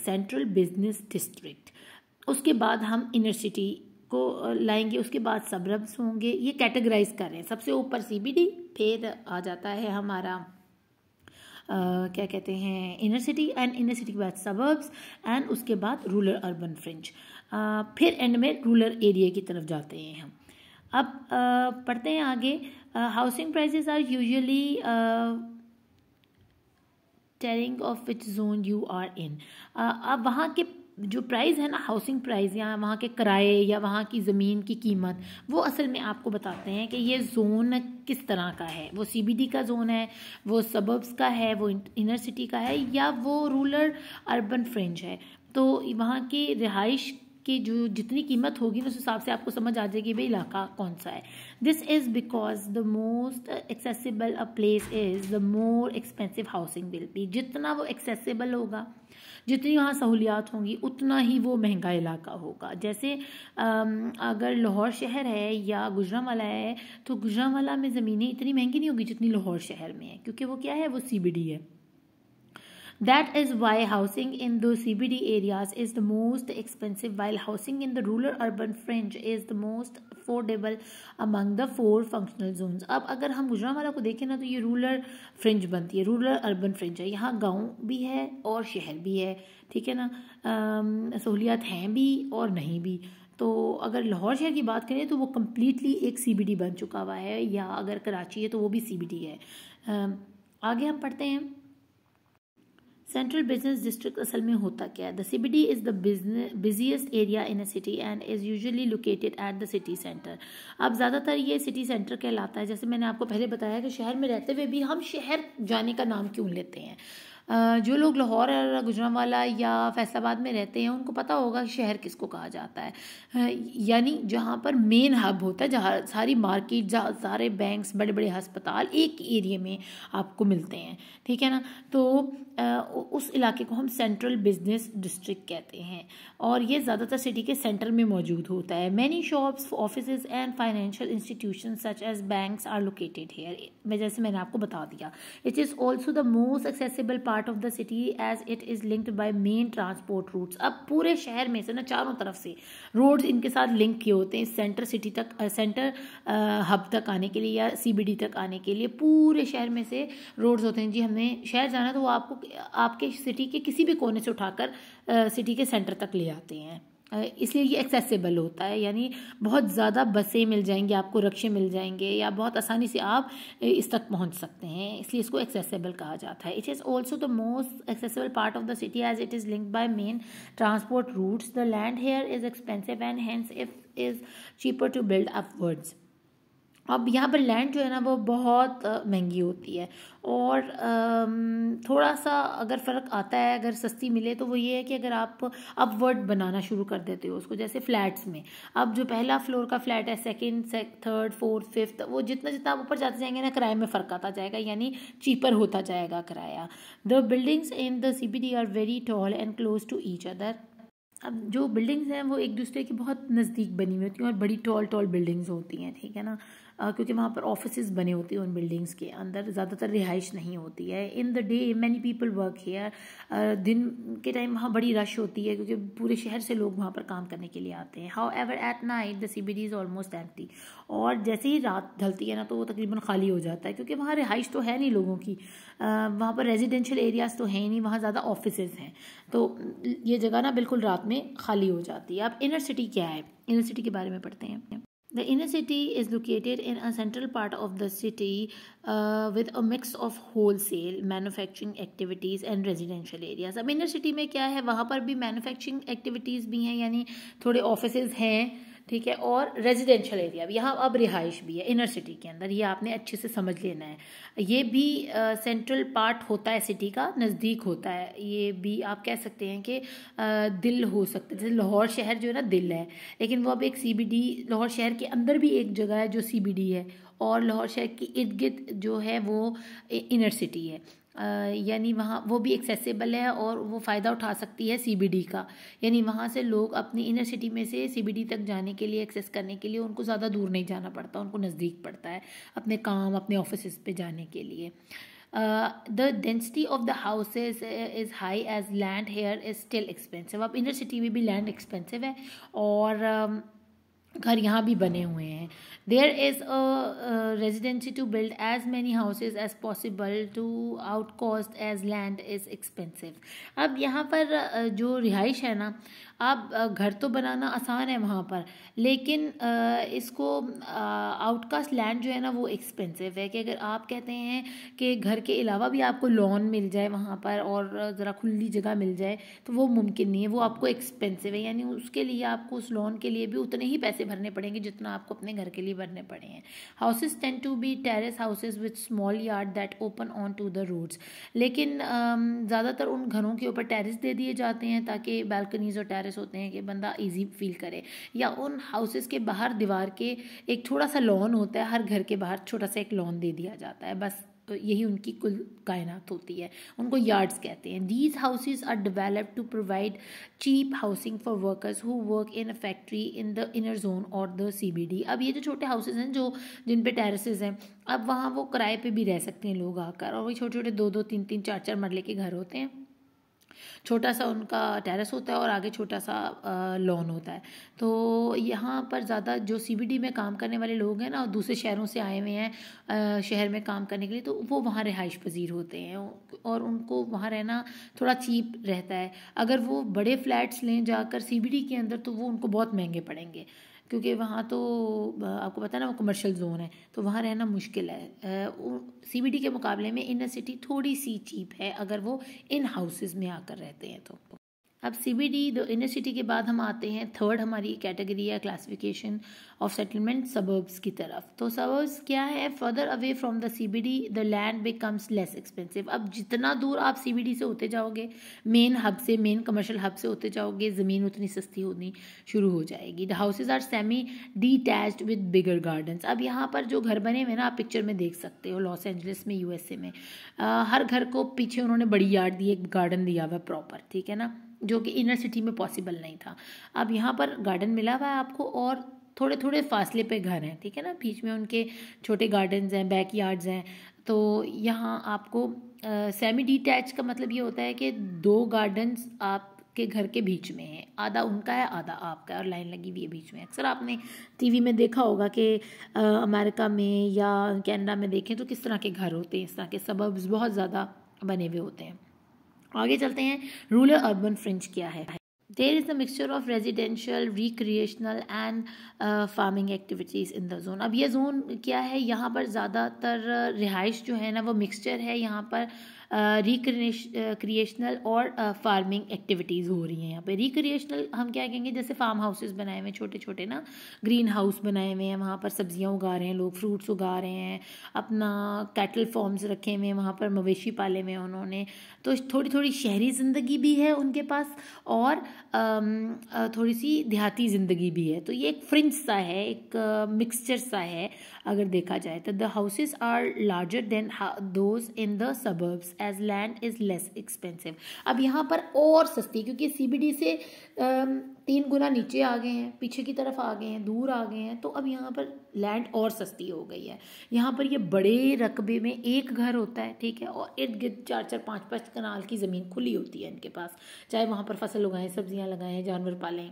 सेंट्रल बिजनेस डिस्ट्रिक्ट उसके बाद हम इनर सिटी को लाएंगे उसके बाद सबरब्स होंगे ये कैटेगराइज कर रहे हैं सबसे ऊपर सीबीडी फिर आ जाता है हमारा Uh, क्या कहते हैं inner city and inner city के बाद सबर्ब्स एंड उसके बाद रूरल अर्बन फ्रिंज फिर एंड में रूरल एरिया की तरफ जाते हैं हम अब पढ़ते हैं आगे housing prices are usually tiering of which zone you are in अब वहाँ के जो प्राइस है ना हाउसिंग प्राइस या वहाँ के किराए या वहाँ की ज़मीन की कीमत वो असल में आपको बताते हैं कि ये जोन किस तरह का है वो सीबीडी का जोन है वो सबब्स का है वो इनर सिटी का है या वो रूरल अर्बन फ्रेंच है तो वहाँ की रिहाइश कि जो जितनी कीमत होगी उस हिसाब से आपको समझ आ जाएगी भाई इलाका कौन सा है this is because the most accessible a place is the more expensive housing will be जितना वो एक्सेसिबल होगा जितनी वहाँ सहूलियात होंगी उतना ही वो महंगा इलाका होगा जैसे अगर लाहौर शहर है या गुजरावाला है तो गुजरावाला में ज़मीनें इतनी महंगी नहीं होगी जितनी लाहौर शहर में है क्योंकि वो क्या है वो सी है that is why housing in housing C B D areas is the most expensive while housing in the rural urban fringe is the most affordable among the four functional zones अब अगर हम वाला को देखें ना तो ये रूरल फ्रेंच बनती है रूरल अर्बन फ्रेंच है यहाँ गाँव भी है और शहर भी है ठीक है ना सहूलियात हैं भी और नहीं भी तो अगर लाहौर शहर की बात करें तो वो कम्प्लीटली एक सी बी डी बन चुका हुआ है या अगर कराची है तो वो भी सी बी डी है आगे हम पढ़ते हैं सेंट्रल बिजनेस डिस्ट्रिक्ट असल में होता क्या है the C B D is the busiest area in a city and is usually located at the city centre अब ज़्यादातर ये सिटी सेंटर कहलाता है जैसे मैंने आपको पहले बताया कि शहर में रहते हुए भी हम शहर जाने का नाम क्यों लेते हैं जो लोग लाहौर और गुजरावाला या फैसलाबाद में रहते हैं उनको पता होगा कि शहर किसको कहा जाता है यानी जहाँ पर मेन हब होता है जहाँ सारी मार्केट सारे बैंक्स बड़े बड़े हस्पताल एक एरिए में आपको मिलते हैं ठीक है ना तो उस इलाके को हम सेंट्रल बिजनेस डिस्ट्रिक्ट कहते हैं और ये ज़्यादातर सिटी के सेंटर में मौजूद होता है many shops office and financial institution such as banks are located here जैसे मैंने आपको बता दिया it is also the most accessible part part of the city as it is linked by main transport routes अब पूरे शहर में से ना चारों तरफ से रोड्स इनके साथ लिंक किए होते हैं सेंटर सिटी तक सेंटर हब तक आने के लिए या सीबीडी तक आने के लिए पूरे शहर में से रोड्स होते हैं जी हमने शहर जाना तो वो आपको आपके सिटी के किसी भी कोने से उठाकर सिटी के सेंटर तक ले आते हैं इसलिए ये एक्सेसिबल होता है यानी बहुत ज़्यादा बसें मिल जाएंगी आपको रक्षे मिल जाएंगे या बहुत आसानी से आप इस तक पहुंच सकते हैं इसलिए इसको एक्सेसिबल कहा जाता है it is also the most accessible part of the city as it is linked by main transport routes the land here is expensive and hence if is cheaper to build upwards अब यहाँ पर land जो है ना वो बहुत महंगी होती है और थोड़ा सा अगर फ़र्क आता है अगर सस्ती मिले तो वो ये है कि अगर आप अपवर्ड बनाना शुरू कर देते हो उसको जैसे फ्लैट्स में अब जो पहला फ्लोर का फ्लैट है सेकंड थर्ड फोर्थ फिफ्थ वो जितना जितना आप ऊपर जाते जाएंगे ना किराए में फ़र्क आता जाएगा यानी चीपर होता जाएगा किराया the buildings in the C are very tall and close to each other अब जो बिल्डिंग्स हैं वो एक दूसरे के बहुत नज़दीक बनी हुई होती हैं और बड़ी टॉल टॉल बिल्डिंग्स होती हैं ठीक है ना क्योंकि वहाँ पर ऑफिस बने होते हैं उन बिल्डिंग्स के अंदर ज़्यादातर रिहाइश नहीं होती है in the day many people work here दिन के टाइम वहाँ बड़ी रश होती है क्योंकि पूरे शहर से लोग वहाँ पर काम करने के लिए आते हैं however at night the C B D is almost empty और जैसे ही रात ढलती है ना तो वो तकरीबन खाली हो जाता है क्योंकि वहाँ रिहाइश तो है नहीं लोगों की वहाँ पर रेजिडेंशल एरियाज़ तो हैं ही नहीं वहाँ ज़्यादा ऑफिस हैं तो ये जगह ना बिल्कुल रात में खाली हो जाती है अब इनर सिटी क्या है सिटी के बारे में पढ़ते हैं The inner city is located in a central part of the city uh, with a mix of wholesale manufacturing activities and residential areas. अब inner city में क्या है वहाँ पर manufacturing activities भी हैं यानी थोड़े offices हैं ठीक है और रेजिडेंशियल एरिया भी यहाँ अब रिहाइश भी है इनर सिटी के अंदर ये आपने अच्छे से समझ लेना है ये भी सेंट्रल पार्ट होता है सिटी का नज़दीक होता है ये भी आप कह सकते हैं कि uh, दिल हो सकता है जैसे लाहौर शहर जो है ना दिल है लेकिन वो अब एक सीबीडी लाहौर शहर के अंदर भी एक जगह है जो सीबीडी है और लाहौर शहर के इर्द गिर्द जो है वो इनर सिटी है यानी वहाँ वो भी एक्सेसिबल है और वो फ़ायदा उठा सकती है सीबीडी का यानी वहाँ से लोग अपनी इनर सिटी में से सीबीडी तक जाने के लिए एक्सेस करने के लिए उनको ज़्यादा दूर नहीं जाना पड़ता उनको नज़दीक पड़ता है अपने काम अपने ऑफिस पे जाने के लिए the density of the houses is high as land here is still expensive अब इनर सिटी में भी लैंड एक्सपेंसिव है और uh, घर यहाँ भी बने हुए हैं there is a residency to build as many houses as possible to out cost as land is expensive अब यहाँ पर जो रिहाइश है ना आप घर तो बनाना आसान है वहाँ पर लेकिन इसको आउटकास्ट लैंड जो है ना वो एक्सपेंसिव है कि अगर आप कहते हैं कि घर के अलावा भी आपको लॉन मिल जाए वहाँ पर और ज़रा खुली जगह मिल जाए तो वो मुमकिन नहीं है वो आपको एक्सपेंसिव है यानी उसके लिए आपको उस लोन के लिए भी उतने ही पैसे भरने पड़ेंगे जितना आपको अपने घर के लिए भरने पड़े हैं houses tend to be terrace houses with small yard that open on to the roads लेकिन ज़्यादातर उन घरों के ऊपर टेरिस दे दिए जाते हैं ताकि बैल्कनीज और टेरिस सारे होते हैं कि बंदा ईजी फील करे या उन हाउसेस के बाहर दीवार के एक थोड़ा सा लॉन होता है हर घर के बाहर छोटा सा एक लॉन दे दिया जाता है बस तो यही उनकी कुल कायनात होती है उनको यार्ड्स कहते हैं these houses are developed to provide cheap housing for workers who work in a factory in the inner zone और द सीबीडी अब ये जो छोटे हाउसेज हैं जो जिन पे टेरेसेस हैं अब वहाँ वो किराए पे भी रह सकते हैं लोग आकर और वही छोटे छोटे दो दो तीन तीन चार चार मरले के घर होते हैं छोटा सा उनका टेरेस होता है और आगे छोटा सा लॉन होता है तो यहाँ पर ज़्यादा जो सीबीडी में काम करने वाले लोग हैं ना और दूसरे शहरों से आए हुए हैं शहर में काम करने के लिए तो वो वहाँ रिहाइश पजीर होते हैं और उनको वहाँ रहना थोड़ा चीप रहता है अगर वो बड़े फ्लैट्स लें जाकर सीबीडी के अंदर तो वो उनको बहुत महंगे पड़ेंगे क्योंकि वहाँ तो आपको पता है ना वो कमर्शियल जोन है तो वहाँ रहना मुश्किल है सी बी डी के मुकाबले में इनर सिटी थोड़ी सी चीप है अगर वो इन हाउसेज़ में आकर रहते हैं तो अब सीबीडी द इनर सिटी के बाद हम आते हैं थर्ड हमारी कैटेगरी है क्लासिफिकेशन ऑफ सेटलमेंट सबर्ब्स की तरफ तो सबर्ब्स क्या है further away from the CBD the land becomes less expensive अब जितना दूर आप सीबीडी से होते जाओगे मेन हब से मेन कमर्शियल हब से होते जाओगे ज़मीन उतनी सस्ती होनी शुरू हो जाएगी the houses are semi detach with bigger gardens अब यहाँ पर जो घर बने हुए ना आप पिक्चर में देख सकते हो लॉस एंजलिस में ए में आ, हर घर को पीछे उन्होंने बड़ी यार्ड दी एक गार्डन दिया हुआ प्रॉपर ठीक है ना जो कि इनर सिटी में पॉसिबल नहीं था अब यहाँ पर गार्डन मिला हुआ है आपको और थोड़े थोड़े फासले पे घर हैं ठीक है ना बीच में उनके छोटे गार्डन्स हैं बैक यार्ड्स हैं तो यहाँ आपको सेमी डिटैच का मतलब ये होता है कि दो गार्डन्स आप के घर के बीच में है आधा उनका है आधा आपका है और लाइन लगी हुई है बीच में अक्सर आपने टीवी में देखा होगा कि अमेरिका में या कनाडा में देखें तो किस तरह के घर होते हैं इस तरह के सबब्स बहुत ज़्यादा बने हुए होते हैं आगे चलते हैं रूरल अर्बन फ्रिंज क्या है there is the mixture of residential recreational and farming activities in the zone अब ये जोन क्या है यहाँ पर ज़्यादातर uh, रिहाइश जो है ना वो मिक्सचर है यहाँ पर रिक्रिएशनल uh, uh, और फार्मिंग एक्टिविटीज़ हो रही हैं यहाँ पे रिक्रिएशनल हम क्या कहेंगे जैसे फार्म हाउसेज बनाए हुए हैं छोटे छोटे ना ग्रीन हाउस बनाए हुए हैं वहाँ पर सब्जियाँ उगा रहे हैं लोग फ्रूट्स उगा रहे हैं अपना कैटल फॉर्म्स रखे हुए हैं वहाँ पर मवेशी पाले हुए हैं उन्होंने तो थोड़ी थोड़ी शहरी ज़िंदगी भी है उनके पास और थोड़ी सी देहाती ज़िंदगी भी है तो ये एक फ्रिंज सा है एक मिक्सचर सा है अगर देखा जाए तो the houses are larger than those in the suburbs as land is less expensive अब यहाँ पर और सस्ती क्योंकि सी से तीन गुना नीचे आ गए हैं पीछे की तरफ आ गए हैं दूर आ गए हैं तो अब यहाँ पर लैंड और सस्ती हो गई है यहाँ पर ये बड़े रकबे में एक घर होता है ठीक है और इर्द गिर्द चार चार पाँच पाँच कनाल की ज़मीन खुली होती है इनके पास चाहे वहाँ पर फसल उगाएं सब्जियाँ लगाएं जानवर पालें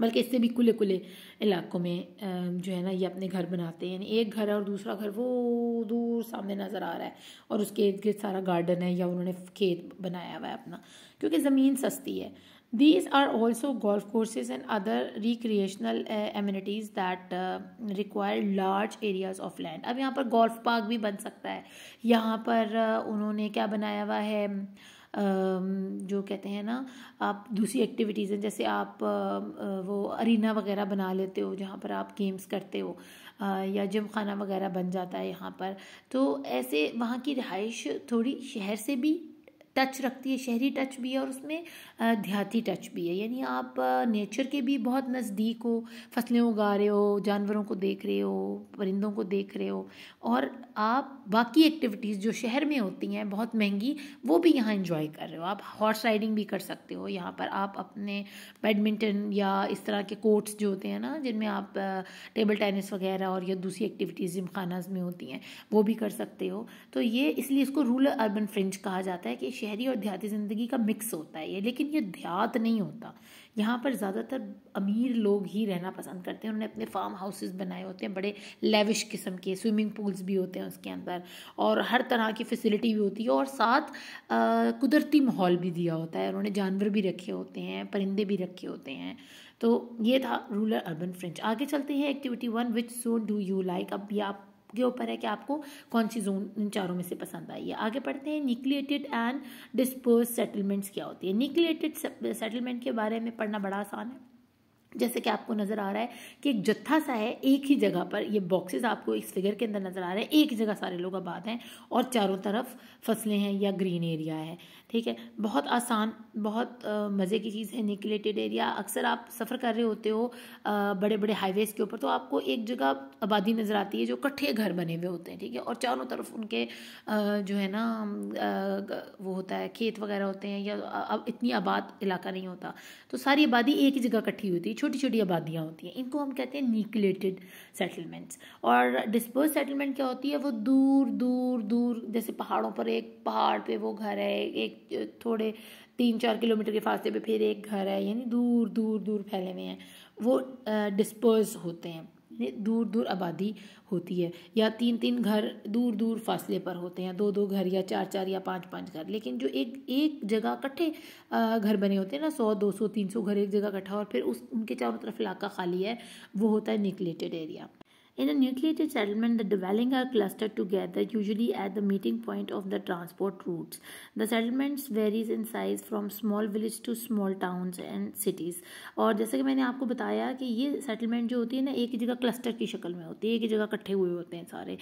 बल्कि इससे भी खुले खुले इलाकों में जो है ना ये अपने घर बनाते हैं यानी एक घर है और दूसरा घर वो दूर सामने नज़र आ रहा है और उसके इर्द गिर्द सारा गार्डन है या उन्होंने खेत बनाया हुआ है अपना क्योंकि ज़मीन सस्ती है These are also golf courses and other recreational uh, amenities that uh, require large areas of land. अब यहाँ पर golf park भी बन सकता है यहाँ पर uh, उन्होंने क्या बनाया हुआ है जो कहते हैं ना आप दूसरी एक्टिविटीज़ हैं जैसे आप uh, uh, वो अरीना वगैरह बना लेते हो जहाँ पर आप गेम्स करते हो uh, या जिम खाना वगैरह बन जाता है यहाँ पर तो ऐसे वहाँ की रिहाइश थोड़ी शहर से भी टच रखती है शहरी टच भी है और उसमें देहाती टच भी है यानी आप नेचर के भी बहुत नज़दीक हो फसलें उगा रहे हो जानवरों को देख रहे हो परिंदों को देख रहे हो और आप बाकी एक्टिविटीज़ जो शहर में होती हैं बहुत महंगी वो भी यहाँ इंजॉय कर रहे हो आप हॉर्स राइडिंग भी कर सकते हो यहाँ पर आप अपने बैडमिंटन या इस तरह के कोर्ट्स जो होते हैं ना जिनमें आप टेबल टेनिस वगैरह और या दूसरी एक्टिविटीज़ जिम में होती हैं वो भी कर सकते हो तो ये इसलिए इसको रूरल अर्बन फ्रिंज कहा जाता है कि शहरी और देहाती ज़िंदगी का मिक्स होता है ये लेकिन ये देहात नहीं होता यहाँ पर ज़्यादातर अमीर लोग ही रहना पसंद करते हैं उन्होंने अपने फार्म हाउसेस बनाए होते हैं बड़े लेविश किस्म के स्विमिंग पूल्स भी होते हैं उसके अंदर और हर तरह की फैसिलिटी भी होती है और साथ कुदरती माहौल भी दिया होता है उन्होंने जानवर भी रखे होते हैं परिंदे भी रखे होते हैं तो ये था रूरल अर्बन फ्रेंच आगे चलते हैं activity one which zone do you like अब ये आप के ऊपर है कि आपको कौन सी जोन इन चारों में से पसंद आई है आगे पढ़ते हैं न्यूक्लिएटेड एंड डिस्पोज सेटलमेंट्स क्या होती है न्यूक्लिएटेड सेटलमेंट के बारे में पढ़ना बड़ा आसान है जैसे कि आपको नज़र आ रहा है कि एक जत्था सा है एक ही जगह पर ये बॉक्सेस आपको इस फिगर के अंदर नज़र आ रहा है एक जगह सारे लोग आबाद हैं और चारों तरफ फसलें हैं या ग्रीन एरिया है ठीक है बहुत आसान बहुत मज़े की चीज़ है निकलेटेड एरिया अक्सर आप सफ़र कर रहे होते हो बड़े बड़े हाईवेज़ के ऊपर तो आपको एक जगह आबादी नज़र आती है जो कट्ठे घर बने हुए होते हैं ठीक है और चारों तरफ उनके जो है ना वो होता है खेत वगैरह होते हैं या अब इतनी आबाद इलाका नहीं होता तो सारी आबादी एक ही जगह इकट्ठी होती है छोटी छोटी आबादियाँ होती हैं इनको हम कहते हैं निकलेटेड सेटलमेंट्स और डिस्पर्स सेटलमेंट क्या होती है वो दूर दूर दूर जैसे पहाड़ों पर एक पहाड़ पर वो घर है एक एक थोड़े तीन चार किलोमीटर के फासले पे फिर एक घर है यानी दूर दूर दूर फैले हुए हैं वो डिस्पर्स होते हैं दूर दूर आबादी होती है या तीन तीन घर दूर दूर फासले पर होते हैं दो दो घर या चार चार या पांच पांच घर लेकिन जो एक एक जगह इकट्ठे घर बने होते हैं ना सौ दो सौ तीन सौ घर एक जगह इकट्ठा और फिर उस उनके चारों तरफ इलाका खाली है वो होता है nucleated area In a nucleated settlement, the dwelling are clustered together, usually at the meeting point of the transport routes. The settlements varies in size from small village to small towns and cities. और जैसे कि मैंने आपको बताया कि ये settlement जो होती है ना एक ही जगह क्लस्टर की शक्ल में होती है एक ही जगह इकट्ठे हुए होते हैं सारे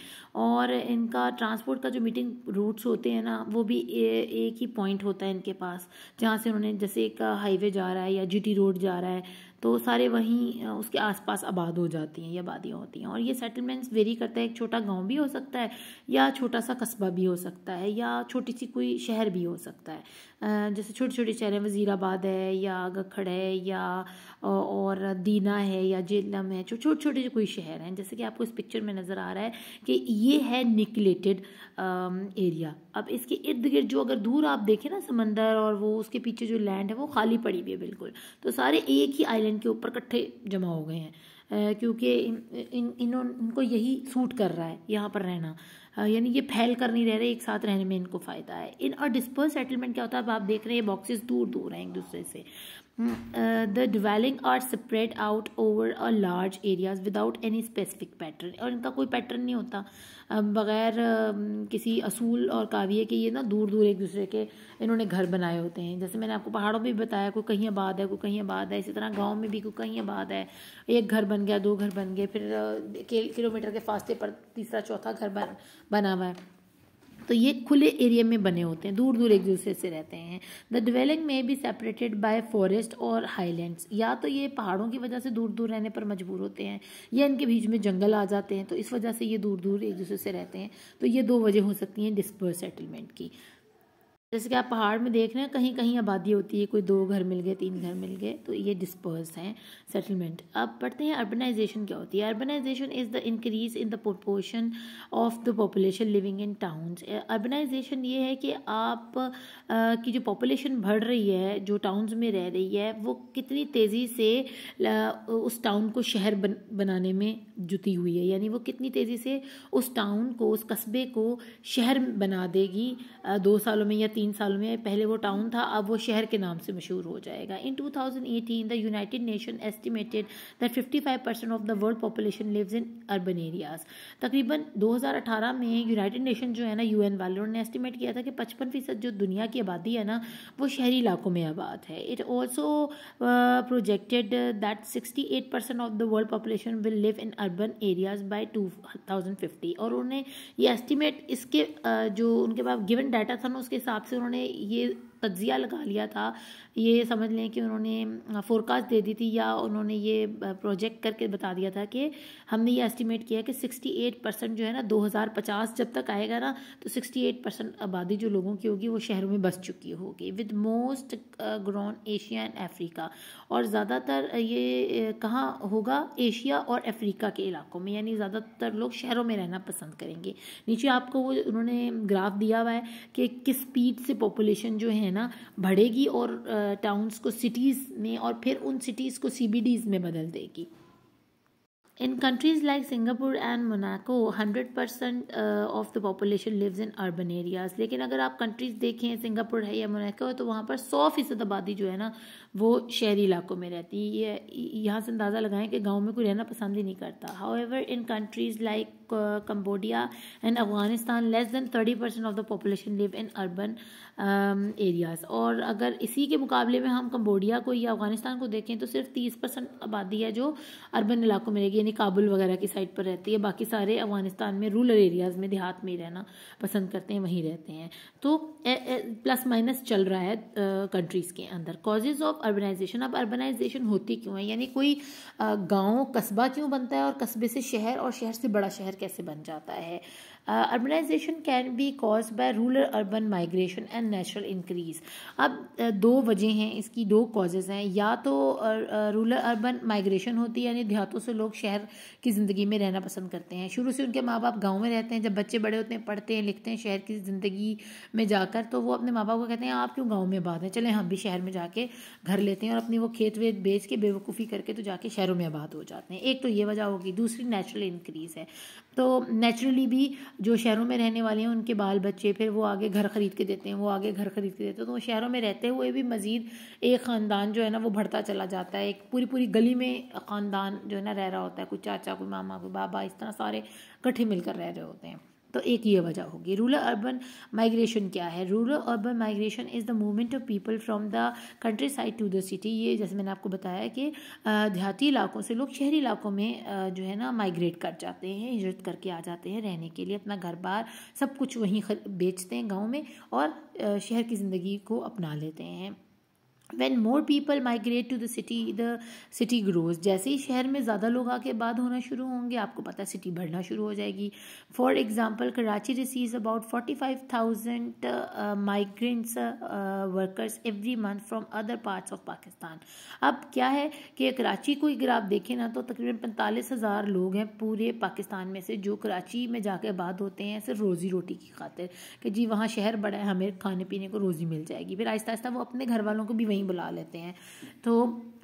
और इनका ट्रांसपोर्ट का जो मीटिंग रूट्स होते हैं ना वो भी ए, एक ही पॉइंट होता है इनके पास जहाँ से उन्होंने जैसे एक हाईवे जा रहा है या जीटी रोड जा रहा है तो सारे वहीं उसके आसपास आबाद हो जाती हैं या आबादियाँ होती हैं और ये सेटलमेंट्स वेरी करता है एक छोटा गांव भी हो सकता है या छोटा सा कस्बा भी हो सकता है या छोटी सी कोई शहर भी हो सकता है जैसे छोटे छोटे शहर हैं वज़ीराबाद है या गखड़ है या और दीना है या जेलम है जो छोटे छोटे कोई शहर हैं जैसे कि आपको इस पिक्चर में नज़र आ रहा है कि ये है निकलेटेड एरिया अब इसके इर्द गिर्द जो अगर दूर आप देखें ना समंदर और वो उसके पीछे जो लैंड है वो खाली पड़ी हुई है बिल्कुल तो सारे एक ही आइलैंड के ऊपर इकट्ठे जमा हो गए हैं क्योंकि इन इन इनको यही सूट कर रहा है यहाँ पर रहना यानी ये फैल कर नहीं रह रहे एक साथ रहने में इनको फ़ायदा है इन और डिस्पर्स सेटलमेंट क्या होता है अब आप देख रहे हैं बॉक्सेस दूर दूर हैं एक दूसरे से the dwelling are separate out over a large areas without any specific pattern और इनका कोई पैटर्न नहीं होता बग़ैर किसी असूल और काविये के ये ना दूर दूर एक दूसरे के इन्होंने घर बनाए होते हैं जैसे मैंने आपको पहाड़ों में भी बताया कोई कहीं आबाद है कोई कहीं आबाद है इसी तरह गाँव में भी कोई कहीं आबाद है एक घर बन गया दो घर बन गए फिर किलोमीटर के फास्ते पर तीसरा चौथा घर बन बना हुआ है तो ये खुले एरिया में बने होते हैं दूर दूर एक दूसरे से रहते हैं द डिवेलिंग में भी सेपरेटेड बाय फॉरेस्ट और हाईलैंड्स या तो ये पहाड़ों की वजह से दूर दूर रहने पर मजबूर होते हैं या इनके बीच में जंगल आ जाते हैं तो इस वजह से ये दूर दूर एक दूसरे से रहते हैं तो ये दो वजह हो सकती हैं डिस्पर्स सेटलमेंट की जैसे कि आप पहाड़ में देख रहे हैं कहीं कहीं आबादी होती है कोई दो घर मिल गए तीन घर मिल गए तो ये डिस्पर्स हैं सेटलमेंट अब पढ़ते हैं अर्बनाइजेशन क्या होती है urbanisation is the increase in the proportion of the population living in towns urbanisation ये है कि आप आ, की जो पॉपुलेशन बढ़ रही है जो टाउन्स में रह रही है वो कितनी तेज़ी से उस टाउन को शहर बन, बनाने में जुटी हुई है यानी वो कितनी तेज़ी से उस टाउन को उस कस्बे को शहर बना देगी दो सालों में या तीन तीन सालों में पहले वो टाउन था अब वो शहर के नाम से मशहूर हो जाएगा in 2018 the United Nation estimated that 55 percent of the world population lives in urban areas तकरीबन 2018 में यूनाइटेड नेशन जो है ना यूएन वालों ने एस्टिमेट किया था कि पचपन फीसद जो दुनिया की आबादी है ना वो शहरी इलाकों में आबाद है it also projected that sixty eight percent of the world population will live in urban areas by two thousand fifty और उन्होंने ये एस्टिमेट इसके uh, जो उनके पास गिवन डाटा था ना उसके हिसाब से उन्होंने ये तजिया लगा लिया था ये समझ लें कि उन्होंने फोरकास्ट दे दी थी या उन्होंने ये प्रोजेक्ट करके बता दिया था कि हमने ये एस्टिमेट किया कि 68 परसेंट जो है ना 2050 जब तक आएगा ना तो 68 परसेंट आबादी जो लोगों की होगी वो शहरों में बस चुकी होगी with most grown Asia and Africa और ज़्यादातर ये कहाँ होगा एशिया और अफ्रीका के इलाकों में यानी ज़्यादातर लोग शहरों में रहना पसंद करेंगे नीचे आपको वो उन्होंने ग्राफ दिया हुआ है कि किस स्पीड से पॉपुलेशन जो है ना बढ़ेगी और टाउन्स को सिटीज़ में और फिर उन सिटीज़ को सी में बदल देगी in countries like Singapore and Monaco hundred percent of the population lives in urban areas लेकिन अगर आप कंट्रीज देखें सिंगापुर है या मोनाको है तो वहाँ पर सौ फीसद आबादी जो है ना वो शहरी इलाकों में रहती है यहाँ से अंदाज़ा लगाएं कि गाँव में कोई रहना पसंद ही नहीं करता however in countries like Cambodia and Afghanistan less than thirty percent of the population live in urban areas और अगर इसी के मुकाबले में हम कम्बोडिया को या अफगानिस्तान को देखें तो सिर्फ तीस परसेंट आबादी है जो अर्बन इलाकों में रहेगी यानी काबुल वगैरह की साइड पर रहती है बाकी सारे अफगानिस्तान में रूरल एरियाज़ में देहात में ही रहना पसंद करते हैं वहीं रहते हैं तो ए, ए, प्लस माइनस चल रहा है कंट्रीज़ uh, के अंदर कॉजेज़ ऑफ अर्बनाइजेशन अब अर्बनाइजेशन होती क्यों है यानी कोई गांव कस्बा क्यों बनता है और कस्बे से शहर और शहर से बड़ा शहर कैसे बन जाता है urbanisation can be cause by rural urban migration and natural increase अब uh, दो वजह हैं इसकी दो कॉजेज़ हैं या तो रूरल अर्बन माइग्रेशन होती है यानी देहातों से लोग शहर की ज़िंदगी में रहना पसंद करते हैं शुरू से उनके माँ बाप गाँव में रहते हैं जब बच्चे बड़े होते हैं पढ़ते हैं लिखते हैं शहर की ज़िंदगी में जाकर तो वो अपने माँ बाप को कहते हैं आप क्यों गाँव में आबाद हैं चलें हम भी शहर में जाके घर लेते हैं और अपनी वो खेत वेत बेच के बेवकूफ़ी करके तो जाके शहरों में आबाद हो जाते हैं एक तो ये वजह होगी दूसरी नेचुरल इंक्रीज़ है तो नेचुरली भी जो शहरों में रहने वाले हैं उनके बाल बच्चे फिर वो आगे घर खरीद के देते हैं वो आगे घर खरीद के देते हैं तो शहरों में रहते हुए भी मज़ीद एक ख़ानदान जो है ना वो बढ़ता चला जाता है एक पूरी पूरी गली में ख़ानदान जो है ना रह रहा होता है कोई चाचा कोई मामा कोई बाबा इस तरह सारे इकट्ठे मिलकर रह रहे होते हैं तो एक ये वजह होगी रूरल अर्बन माइग्रेशन क्या है rural urban migration is the movement of people from the countryside to the city ये जैसे मैंने आपको बताया कि देहाती इलाकों से लोग शहरी इलाकों में जो है ना माइग्रेट कर जाते हैं हिजरत करके आ जाते हैं रहने के लिए अपना घर बार सब कुछ वहीं बेचते हैं गाँव में और शहर की ज़िंदगी को अपना लेते हैं when more people migrate to the city the city grows जैसे ही शहर में ज़्यादा लोग आके बाद होना शुरू होंगे आपको पता है सिटी बढ़ना शुरू हो जाएगी for example Karachi receive about forty five thousand migrants workers every month from other parts of Pakistan अब क्या है कि कराची को अगर आप देखें ना तो तकरीबन पैंतालीस हज़ार लोग हैं पूरे पाकिस्तान में से जो कराची में जाके बाद होते हैं सिर्फ रोज़ी रोटी की खातिर कि जी वहाँ शहर बड़ा है हमें खाने पीने को रोज़ी मिल जाएगी फिर आहिस्ता आहिस्ता वो अपने घर वालों को भी वहीं नहीं बुला लेते हैं तो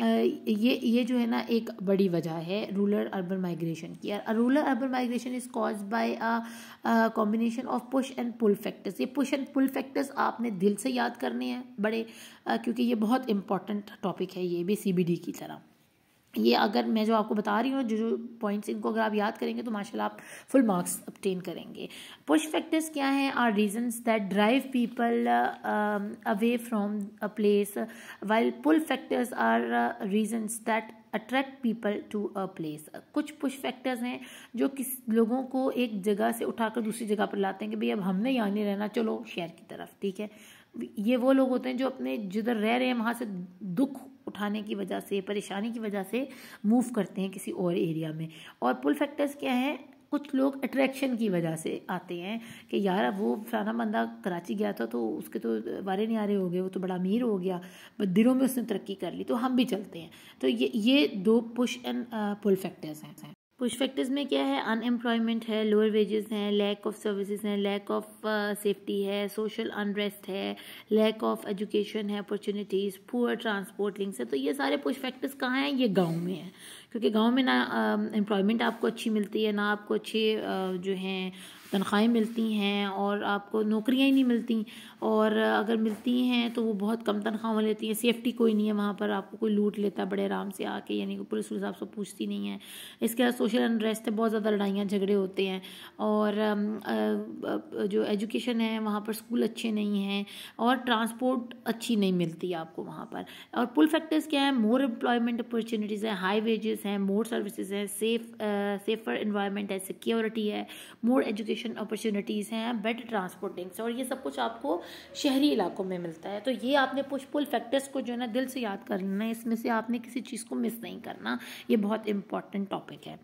ये ये जो है ना एक बड़ी वजह है रूरल अर्बन माइग्रेशन की rural urban migration is cause by combination of push and pull factors ये पुश एंड पुल फैक्टर्स आपने दिल से याद करने हैं बड़े क्योंकि ये बहुत इंपॉर्टेंट टॉपिक है ये भी सी की तरह ये अगर मैं जो आपको बता रही हूँ जो जो पॉइंट्स इनको अगर आप याद करेंगे तो माशाल्लाह आप फुल मार्क्स अपटेन करेंगे पुश फैक्टर्स क्या हैं are reasons that drive people away from a place while pull factors are reasons that attract people to a place कुछ पुश फैक्टर्स हैं जो किस लोगों को एक जगह से उठाकर दूसरी जगह पर लाते हैं कि भाई अब हमने यहाँ नहीं रहना चलो शहर की तरफ ठीक है ये वो लोग होते हैं जो अपने जिधर रह रहे हैं वहाँ से दुख उठाने की वजह से परेशानी की वजह से मूव करते हैं किसी और एरिया में और पुल फैक्टर्स क्या हैं कुछ लोग अट्रैक्शन की वजह से आते हैं कि यार वो फलाना बंदा कराची गया था तो उसके तो वारे नारे हो गए वो तो बड़ा अमीर हो गया दिनों में उसने तरक्की कर ली तो हम भी चलते हैं तो ये ये दो पुश एंड पुल फैक्टर्स हैं पुश फैक्टर्स में क्या है अनएम्प्लॉयमेंट है लोअर वेजेस हैं लैक ऑफ सर्विसेज हैं लैक ऑफ सेफ्टी है सोशल अनरेस्ट है लैक ऑफ एजुकेशन है अपॉर्चुनिटीज़ पुअर ट्रांसपोर्ट लिंक्स है तो ये सारे पुश फैक्टर्स कहाँ हैं ये गांव में हैं क्योंकि गांव में ना एम्प्लॉयमेंट um, आपको अच्छी मिलती है ना आपको अच्छे uh, जो हैं तनख्वाहें मिलती हैं और आपको नौकरियाँ ही नहीं मिलती और अगर मिलती हैं तो वो बहुत कम तनख्वाह लेती हैं सेफ्टी कोई नहीं है वहाँ पर आपको कोई लूट लेता है बड़े आराम से आके यानी कि पुलिस पुलिस आपसे पूछती नहीं है इसके अलावा सोशल अनरेस्ट है बहुत ज़्यादा लड़ाइयाँ झगड़े होते हैं और जो एजुकेशन है वहाँ पर स्कूल अच्छे नहीं हैं और ट्रांसपोर्ट अच्छी नहीं मिलती आपको वहाँ पर और पुल फैक्टर्स क्या है मोर एम्प्लॉयमेंट अपॉर्चुनिटीज़ हैं हाई वेजेस हैं मोर सर्विसेज हैं सेफ सेफर इन्वायरमेंट है सिक्योरिटी है मोर एजुकेशन एजुकेशन अपॉर्चुनिटीज़ हैं बेटर ट्रांसपोर्टिंग्स और ये सब कुछ आपको शहरी इलाकों में मिलता है तो ये आपने पुश पुल फैक्टर्स को जो है ना दिल से याद करना है इसमें से आपने किसी चीज़ को मिस नहीं करना ये बहुत इंपॉर्टेंट टॉपिक है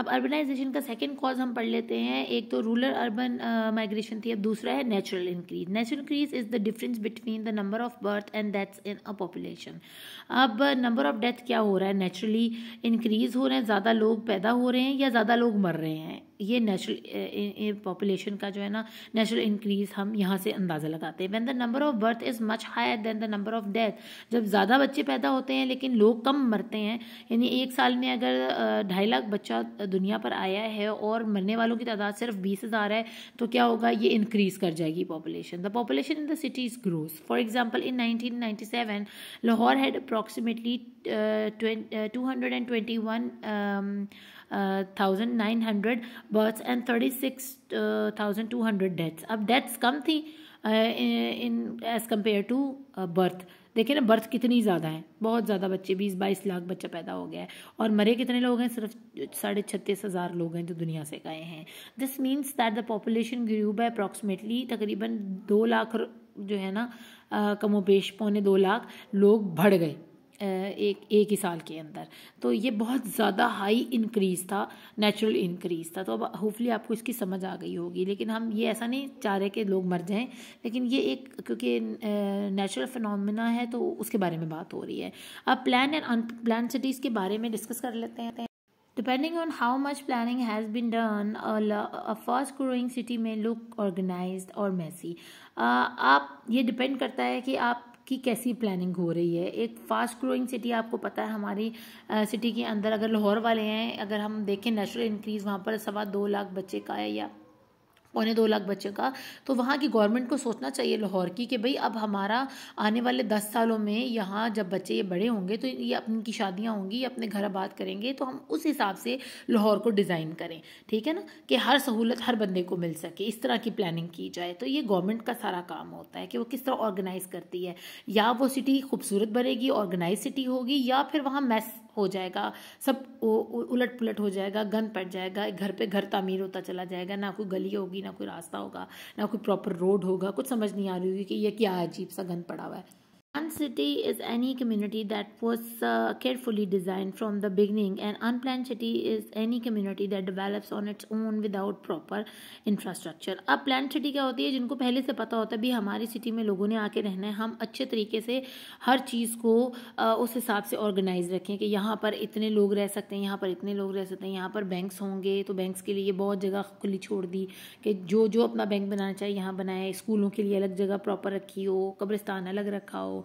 अब अर्बनाइजेशन का सेकंड कॉज हम पढ़ लेते हैं एक तो रूरल अर्बन माइग्रेशन थी अब दूसरा है natural increase natural increase is the difference between the number of birth and deaths in a population अब नंबर ऑफ डेथ क्या हो रहा है नेचुरली इंक्रीज हो रहे हैं ज़्यादा लोग पैदा हो रहे हैं या ज़्यादा लोग मर रहे हैं ये नेचुरल पॉपुलेशन का जो है ना नेचुरल इंक्रीज हम यहाँ से अंदाज़ा लगाते हैं when the number of birth is much higher than the number of death जब ज़्यादा बच्चे पैदा होते हैं लेकिन लोग कम मरते हैं यानी एक साल में अगर ढाई लाख बच्चा दुनिया पर आया है और मरने वालों की तादाद सिर्फ बीस हज़ार है तो क्या होगा ये इंक्रीज़ कर जाएगी population the population in the cities grows for example in nineteen ninety seven Lahore had approximately two hundred and twenty one thousand nine hundred births and thirty six thousand two hundred deaths अब deaths कम थी in as compare to birth देखिए ना birth कितनी ज़्यादा है बहुत ज़्यादा बच्चे बीस बाईस लाख बच्चा पैदा हो गया है और मरे कितने लोग हैं सिर्फ साढ़े छत्तीस हज़ार लोग हैं जो दुनिया से गए हैं this means that the population grew by approximately तकरीबन दो लाख जो है ना कमोपेश पौने दो लाख लोग बढ़ गए एक एक ही साल के अंदर तो ये बहुत ज़्यादा हाई इंक्रीज़ था नेचुरल इंक्रीज़ था तो अब होपफुली आपको इसकी समझ आ गई होगी लेकिन हम ये ऐसा नहीं चाह रहे कि लोग मर जाएं लेकिन ये एक क्योंकि नेचुरल फिनमिना है तो उसके बारे में बात हो रही है अब प्लान एंड अनप्लान सिटीज़ के बारे में डिस्कस कर लेते हैं Depending on how much planning has been done, a, a fast growing city may look organized or messy. Uh, आप ये depend करता है कि आप की कैसी प्लानिंग हो रही है एक फास्ट ग्रोइंग सिटी आपको पता है हमारी सिटी के अंदर अगर लाहौर वाले हैं अगर हम देखें नेचुरल इंक्रीज़ वहाँ पर सवा दो लाख बच्चे का है या पौने दो लाख बच्चों का तो वहाँ की गवर्नमेंट को सोचना चाहिए लाहौर की कि भाई अब हमारा आने वाले दस सालों में यहाँ जब बच्चे ये बड़े होंगे तो ये की शादियाँ होंगी या अपने घर आबाद करेंगे तो हम उस हिसाब से लाहौर को डिज़ाइन करें ठीक है ना कि हर सहूलत हर बंदे को मिल सके इस तरह की प्लानिंग की जाए तो ये गवर्नमेंट का सारा काम होता है कि वो किस तरह ऑर्गेनाइज़ करती है या वो सिटी खूबसूरत बनेगी ऑर्गेनाइज सिटी होगी या फिर वहाँ मैस हो जाएगा सब उलट पुलट हो जाएगा गंद पड़ जाएगा घर पे घर तामीर होता चला जाएगा ना कोई गली होगी ना कोई रास्ता होगा ना कोई प्रॉपर रोड होगा कुछ समझ नहीं आ रही होगी कि यह क्या अजीब सा गंद पड़ा हुआ है One city is any community that was uh, carefully designed from the beginning. An unplanned city is any community that develops on its own without proper infrastructure. अब planned city क्या होती है जिनको पहले से पता होता है भी हमारी सिटी में लोगों ने आके रहना है हम अच्छे तरीके से हर चीज़ को आ, उस हिसाब से ऑर्गेनाइज रखें कि यहाँ पर इतने लोग रह सकते हैं यहाँ पर इतने लोग रह सकते हैं यहाँ पर बैंक्स होंगे तो बैंक्स के लिए बहुत जगह खुली छोड़ दी कि जो जो अपना बैंक बनाना चाहिए यहाँ बनाए स्कूलों के लिए अलग जगह प्रॉपर रखी हो कब्रिस्तान अलग रखा हो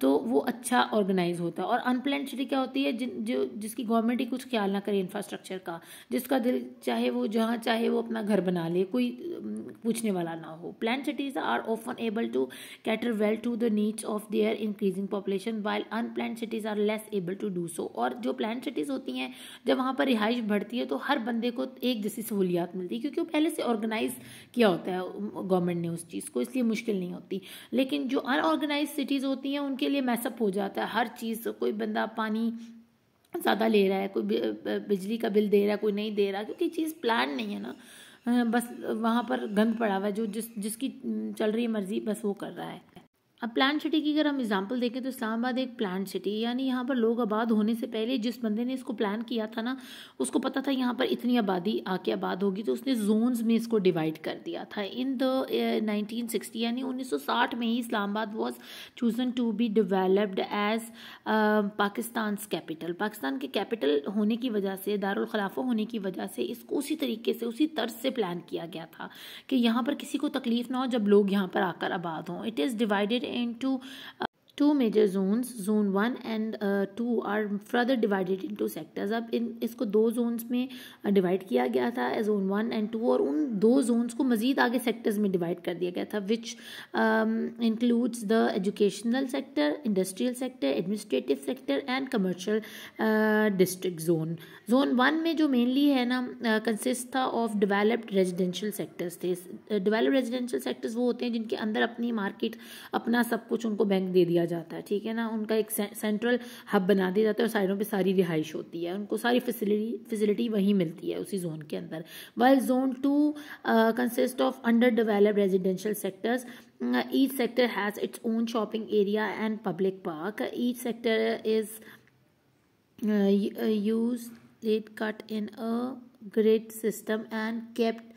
तो वो अच्छा ऑर्गेनाइज होता है और अनप्लान सिटी क्या होती है जिन जो जिसकी गवर्नमेंट ही कुछ ख्याल ना करे इंफ्रास्ट्रक्चर का जिसका दिल चाहे वो जहाँ चाहे वो अपना घर बना ले कोई पूछने वाला ना हो plan cities are often able to cater well to the needs of their increasing population while unplan cities are less able to do so और जो प्लान सिटीज़ होती हैं जब वहाँ पर रिहाइश बढ़ती है तो हर बंदे को एक जैसी सहूलियात मिलती है क्योंकि वो पहले से ऑर्गेनाइज किया होता है गवर्नमेंट ने उस चीज़ को इसलिए मुश्किल नहीं होती लेकिन जो अनऑर्गेनाइज सिटीज़ होती हैं उन उनके लिए मैसअप हो जाता है हर चीज़ कोई बंदा पानी ज़्यादा ले रहा है कोई बिजली का बिल दे रहा है कोई नहीं दे रहा क्योंकि चीज़ प्लान नहीं है ना बस वहाँ पर गंद पड़ा हुआ है जो जिस जिसकी चल रही मर्ज़ी बस वो कर रहा है अब प्लान सिटी की अगर हम एग्जाम्पल देखें तो इस्लामाबाद एक प्लान सिटी यानी यहाँ पर लोग आबाद होने से पहले जिस बंदे ने इसको प्लान किया था ना उसको पता था यहाँ पर इतनी आबादी आके आबाद होगी तो उसने जोन्स में इसको डिवाइड कर दिया था इन द नाइनटीन सिक्सटी यानी उन्नीस सौ साठ में ही Islamabad was chosen to be developed as Pakistan capital Pakistan के कैपिटल होने की वजह से दारुलखलाफा होने की वजह से इसको उसी तरीके से उसी तर्ज से प्लान किया गया था कि यहाँ पर किसी को तकलीफ ना हो जब लोग यहाँ पर आकर आबाद हों it is divided into uh, two major zones zone one and uh, two are further divided into sectors अब इन इसको दो zones में divide किया गया था zone वन and two और उन दो zones को मज़ीद आगे sectors में divide कर दिया गया था which um, includes the educational sector industrial sector administrative sector and commercial uh, district zone zone one में जो mainly है ना कंसिस्ट uh, था ऑफ डेवलप्ड रेजिडेंशियल सेक्टर्स थे डेवलप्ड रेजिडेंशियल सेक्टर्स वो होते हैं जिनके अंदर अपनी मार्केट अपना सब कुछ उनको बैंक दे दिया दिया जाता है ठीक है ना उनका एक सेंट्रल हब बना दिया जाता है और साइडों पे सारी रिहाइश होती है उनको सारी फैसिलिटी फैसिलिटी वहीं मिलती है उसी जोन के अंदर while zone two consist of under develop residential sectors each sector has its own shopping area and public park each sector is use it cut in a grid system and kept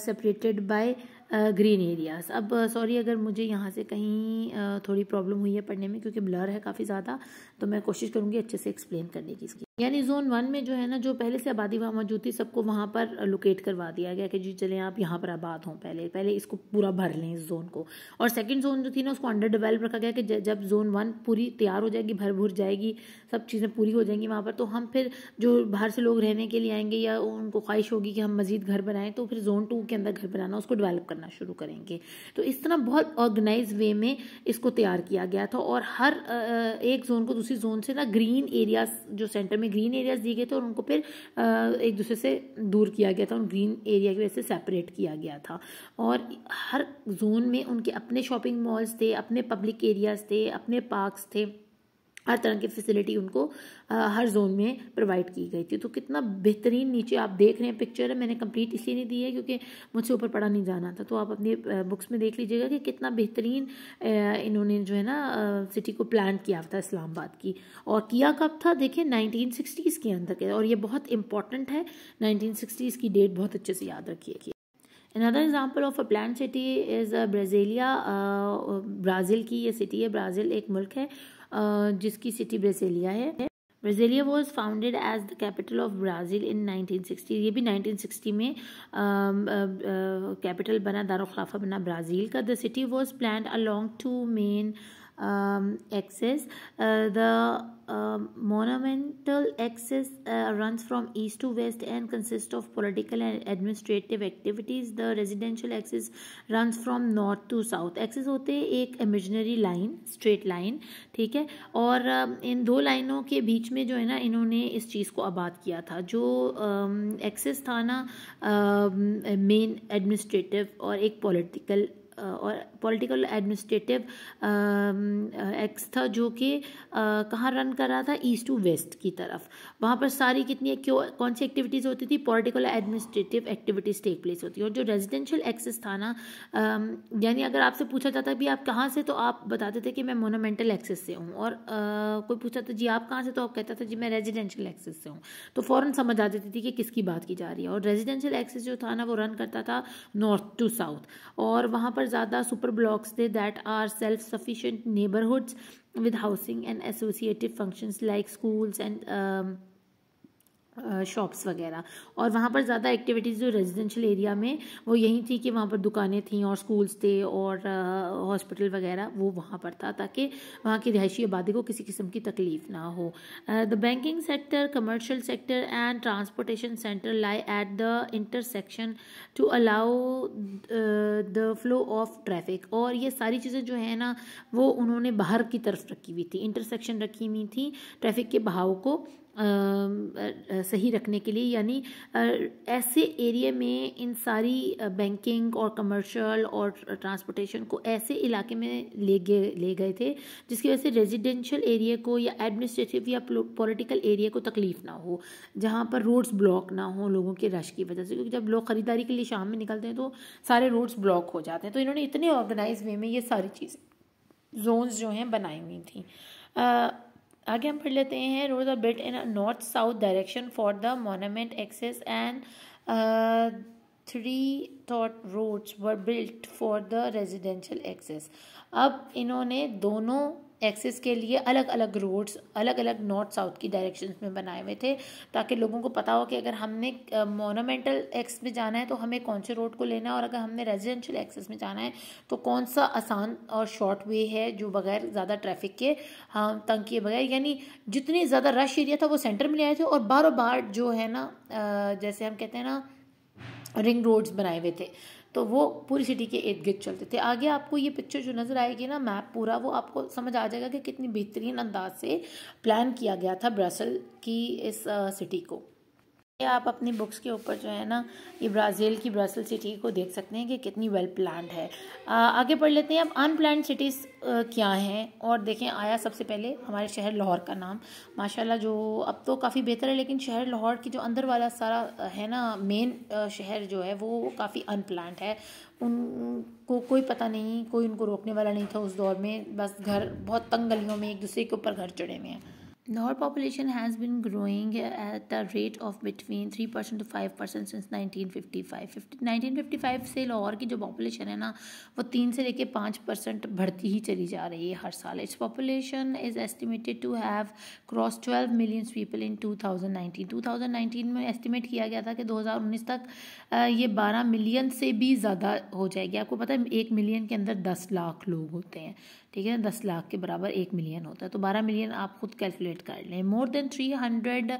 separated uh, by green areas अब sorry अगर मुझे यहाँ से कहीं थोड़ी problem हुई है पढ़ने में क्योंकि ब्लर है काफ़ी ज़्यादा तो मैं कोशिश करूंगी अच्छे से एक्सप्लेन करने की इसकी यानी जोन वन में जो है ना जो पहले से आबादी वहाँ मौजूद थी सबको वहाँ पर लोकेट करवा दिया गया कि जी चले आप यहाँ पर आबाद हों पहले पहले इसको पूरा भर लें इस जोन को और सेकंड जोन जो थी ना उसको अंडर डेवलप रखा गया कि जब जोन वन पूरी तैयार हो जाएगी भर भूर जाएगी सब चीज़ें पूरी हो जाएंगी वहाँ पर तो हम फिर जो बाहर से लोग रहने के लिए आएंगे या उनको ख्वाहिश होगी कि हम मज़ीद घर बनाएं तो फिर जोन टू के अंदर घर बनाना उसको डिवेलप करना शुरू करेंगे तो इस तरह बहुत ऑर्गेनाइज वे में इसको तैयार किया गया था और हर एक जोन को दूसरी उसी जोन से ना ग्रीन एरियाज जो सेंटर में ग्रीन एरियाज दिए गए थे और उनको फिर एक दूसरे से दूर किया गया था उन ग्रीन एरिया की वजह से सेपरेट किया गया था और हर जोन में उनके अपने शॉपिंग मॉल्स थे अपने पब्लिक एरियाज थे अपने पार्क्स थे हर तरह की फैसिलिटी उनको आ, हर जोन में प्रोवाइड की गई थी तो कितना बेहतरीन नीचे आप देख रहे हैं पिक्चर है मैंने कंप्लीट इसलिए नहीं दी है क्योंकि मुझसे ऊपर पढ़ा नहीं जाना था तो आप अपने बुक्स में देख लीजिएगा कि कितना बेहतरीन इन्होंने जो है ना सिटी को प्लान किया था इस्लामाबाद की और किया कब था देखिए नाइनटीन के अंदर के और ये बहुत इंपॉर्टेंट है नाइनटीन की डेट बहुत अच्छे से याद रखिए another example of a plan city is Brasilia Brazil की ये सिटी है ब्राज़ील एक मुल्क है जिसकी सिटी ब्रेजिलिया है Brasilia was founded as the capital of Brazil in 1960 ये भी 1960 में कैपिटल बना दारुखलाफा बना ब्राज़ील का the city was plan along two main um, axis. Uh, the uh, monumental axis uh, runs from east to west and consists of political and administrative activities. The residential axis runs from north to south. Axis होते हैं एक imaginary line, straight line, ठीक है और इन दो लाइनों के बीच में जो है ना इन्होंने इस चीज़ को आबाद किया था जो एक्सेस था ना main administrative और एक political और पॉलिटिकल एडमिनिस्ट्रेटिव एक्स था जो कि कहाँ रन कर रहा था ईस्ट टू वेस्ट की तरफ वहाँ पर सारी कितनी क्यों कौन सी एक्टिविटीज़ होती थी political administrative activities take place होती है और जो रेजिडेंशियल एक्सेस था ना यानी अगर आपसे पूछा जाता भी आप कहाँ से तो आप बताते थे कि मैं मोनोमेंटल एक्सेस से हूँ और आ, कोई पूछा था जी आप कहाँ से तो आप कहता था जी मैं रेजिडेंशियल एक्सेस से हूँ तो फ़ौरन समझ आ जाती थी कि किसकी बात की जा रही है और रेजिडेंशियल एक्सेस जो था ना वो रन करता था नॉर्थ टू साउथ और वहाँ पर ज़्यादा सुपर ब्लॉक्स थे that are self sufficient neighbourhoods with housing and associative functions like schools and shops वगैरह और वहाँ पर ज़्यादा एक्टिविटीज़ जो रेजिडेंशियल एरिया में वो यहीं थी कि वहाँ पर दुकानें थीं और स्कूल्स थे और हॉस्पिटल वगैरह वो वहाँ पर था ताकि वहाँ की रिहायशी आबादी को किसी किस्म की तकलीफ ना हो the banking sector commercial sector and transportation centre lie at the intersection to allow the flow of traffic और ये सारी चीज़ें जो है ना वो उन्होंने बाहर की तरफ रखी हुई थी इंटरसेक्शन रखी हुई थी ट्रैफिक के बहाव को सही रखने के लिए यानी ऐसे एरिया में इन सारी बैंकिंग और कमर्शियल और ट्रांसपोर्टेशन को ऐसे इलाके में ले गए ले गए थे जिसकी वजह से रेजिडेंशियल एरिया को या एडमिनिस्ट्रेटिव या पॉलिटिकल एरिया को तकलीफ ना हो जहाँ पर रोड्स ब्लॉक ना हो लोगों के रश की वजह से क्योंकि जब लोग ख़रीदारी के लिए शाम में निकलते हैं तो सारे रोड्स ब्लॉक हो जाते हैं तो इन्होंने इतने ऑर्गेनाइज वे में ये सारी चीज़ें जोन्स जो हैं बनाई हुई थी आगे हम पढ़ लेते हैं road are built in north south direction for the monument access and three thought roads were built for the residential access अब इन्होंने दोनों एक्सेस के लिए अलग अलग रोड्स अलग अलग नॉर्थ साउथ की डायरेक्शंस में बनाए हुए थे ताकि लोगों को पता हो कि अगर हमने मोनोमेंटल एक्स में जाना है तो हमें कौन से रोड को लेना है और अगर हमने रेजिडेंशियल एक्सेस में जाना है तो कौन सा आसान और शॉर्ट वे है जो बगैर ज़्यादा ट्रैफिक के हम हाँ, तंग किए बगैर यानी जितने ज़्यादा रश एरिया था वो सेंटर में ले आए थे और बार बार जो है ना जैसे हम कहते हैं ना रिंग रोड्स बनाए हुए थे तो वो पूरी सिटी के इर्द गिर्द चलते थे आगे आपको ये पिक्चर जो नज़र आएगी ना मैप पूरा वो आपको समझ आ जाएगा कि कितनी बेहतरीन अंदाज से प्लान किया गया था ब्रसल की इस सिटी को आप अपनी बुक्स के ऊपर जो है ना ये ब्राज़ील की ब्रासिल सिटी को देख सकते हैं कि कितनी वेल प्लान है आ, आगे पढ़ लेते हैं अब अनप्लान सिटीज़ क्या हैं और देखें आया सबसे पहले हमारे शहर लाहौर का नाम माशाल्लाह जो अब तो काफ़ी बेहतर है लेकिन शहर लाहौर की जो अंदर वाला सारा है ना मेन शहर जो है वो काफ़ी अनप्लान है उनको कोई पता नहीं कोई उनको रोकने वाला नहीं था उस दौर में बस घर बहुत तंग गलियों में एक दूसरे के ऊपर घर चढ़े हुए हैं Lahore population has been growing at the rate of between 3% to 5% since 1955. 1955 से लाहौर की जो population है ना वो तीन से लेके पाँच परसेंट बढ़ती ही चली जा रही है हर साल its population is estimated to have crossed 12 million people in 2019. 2019 में estimate किया गया था कि 2019 तक ये 12 मिलियन से भी ज़्यादा हो जाएगी आपको पता है एक मिलियन के अंदर 10 लाख लोग होते हैं ठीक है दस लाख के बराबर एक मिलियन होता है तो बारह मिलियन आप खुद कैलकुलेट कर लें more than three hundred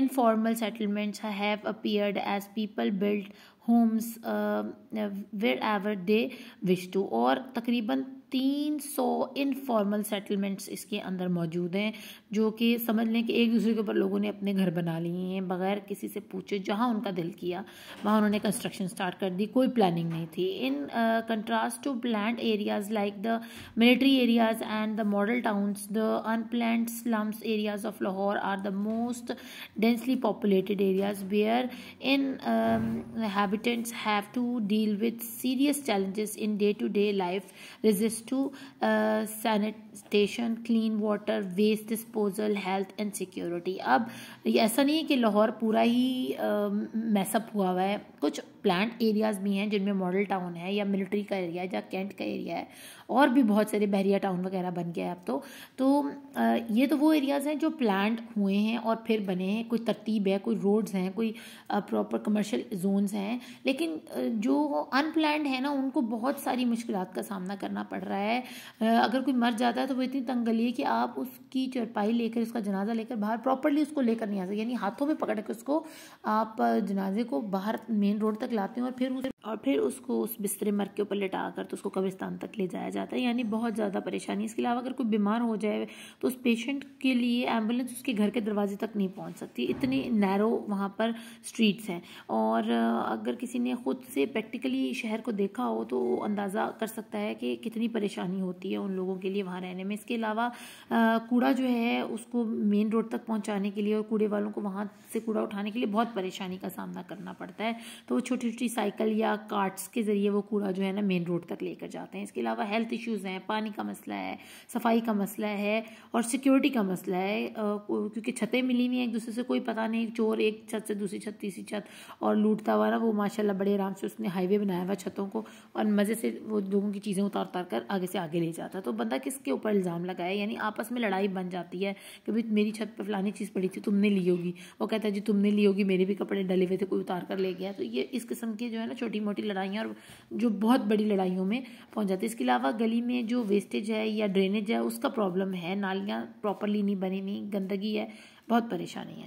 informal settlements have appeared as people build homes wherever they wish to और तकरीबन तीन सौ इनफॉर्मल सेटलमेंट्स इसके अंदर मौजूद हैं जो कि समझ लें कि एक दूसरे के ऊपर लोगों ने अपने घर बना लिए हैं बगैर किसी से पूछे जहाँ उनका दिल किया वहाँ उन्होंने कंस्ट्रक्शन स्टार्ट कर दी कोई प्लानिंग नहीं थी in contrast to planned areas like the military areas and the model towns the unplanned slums areas of Lahore are the most densely populated areas where inhabitants have to deal with serious challenges in day to day life resist to sanitation clean water waste disposal health and security अब ऐसा नहीं है कि लाहौर पूरा ही mess up हुआ हुआ है कुछ प्लान एरियाज़ भी हैं जिनमें मॉडल टाउन है या मिलिट्री का एरिया है या कैंट का एरिया है और भी बहुत सारे बहरिया टाउन वगैरह बन गया है अब तो तो ये तो वो एरियाज़ हैं जो प्लान हुए हैं और फिर बने हैं कोई तरतीब है कोई रोड्स हैं कोई प्रॉपर कमर्शल जोनस हैं लेकिन जो अनप्लैंड है ना उनको बहुत सारी मुश्किल का सामना करना पड़ रहा है अगर कोई मर जाता है तो वो इतनी तंग गली है कि आप उसकी चरपाई लेकर उसका जनाजा लेकर बाहर प्रॉपरली उसको लेकर नहीं आ सकते यानी हाथों में पकड़ के उसको आप जनाजे को बाहर मेन रोड तक लाते हैं और फिर उसे और फिर उसको उस बिस्तरे मर के ऊपर लिटा कर तो उसको कब्रिस्तान तक ले जाया जाता है यानी बहुत ज़्यादा परेशानी इसके अलावा अगर कोई बीमार हो जाए तो उस पेशेंट के लिए एम्बुलेंस उसके घर के दरवाजे तक नहीं पहुँच सकती इतनी नैरो वहाँ पर स्ट्रीट्स हैं और अगर किसी ने ख़ुद से प्रैक्टिकली शहर को देखा हो तो अंदाज़ा कर सकता है कि कितनी परेशानी होती है उन लोगों के लिए वहाँ रहने में इसके अलावा कूड़ा जो है उसको मेन रोड तक पहुँचाने के लिए और कूड़े वालों को वहाँ से कूड़ा उठाने के लिए बहुत परेशानी का सामना करना पड़ता है तो वो छोटी छोटी साइकिल या कार्ट्स के ज़रिए वो कूड़ा जो है ना मेन रोड तक लेकर जाते हैं इसके अलावा हेल्थ इश्यूज़ हैं पानी का मसला है सफाई का मसला है और सिक्योरिटी का मसला है क्योंकि छतें मिली हुई हैं एक दूसरे से कोई पता नहीं चोर एक छत से दूसरी छत तीसरी छत और लूटता हुआ ना वो माशाल्लाह बड़े आराम से उसने हाईवे बनाया हुआ छतों को और मज़े से वो लोगों की चीज़ें उतार उतार कर आगे से आगे ले जाता तो बंदा किसके ऊपर इल्ज़ाम लगाए यानी आपस में लड़ाई बन जाती है कि भाई मेरी छत पर फलानी चीज़ पड़ी थी तुमने ली होगी वो कहता है जी तुमने ली होगी मेरे भी कपड़े डले हुए थे कोई उतार कर ले गया तो ये इस किस्म के जो है ना छोटी मोटी लड़ाइयाँ और जो बहुत बड़ी लड़ाइयों में पहुँच जाती है इसके अलावा गली में जो वेस्टेज है या ड्रेनेज है उसका प्रॉब्लम है नालियाँ प्रॉपरली नहीं बनी नहीं गंदगी है बहुत परेशानी है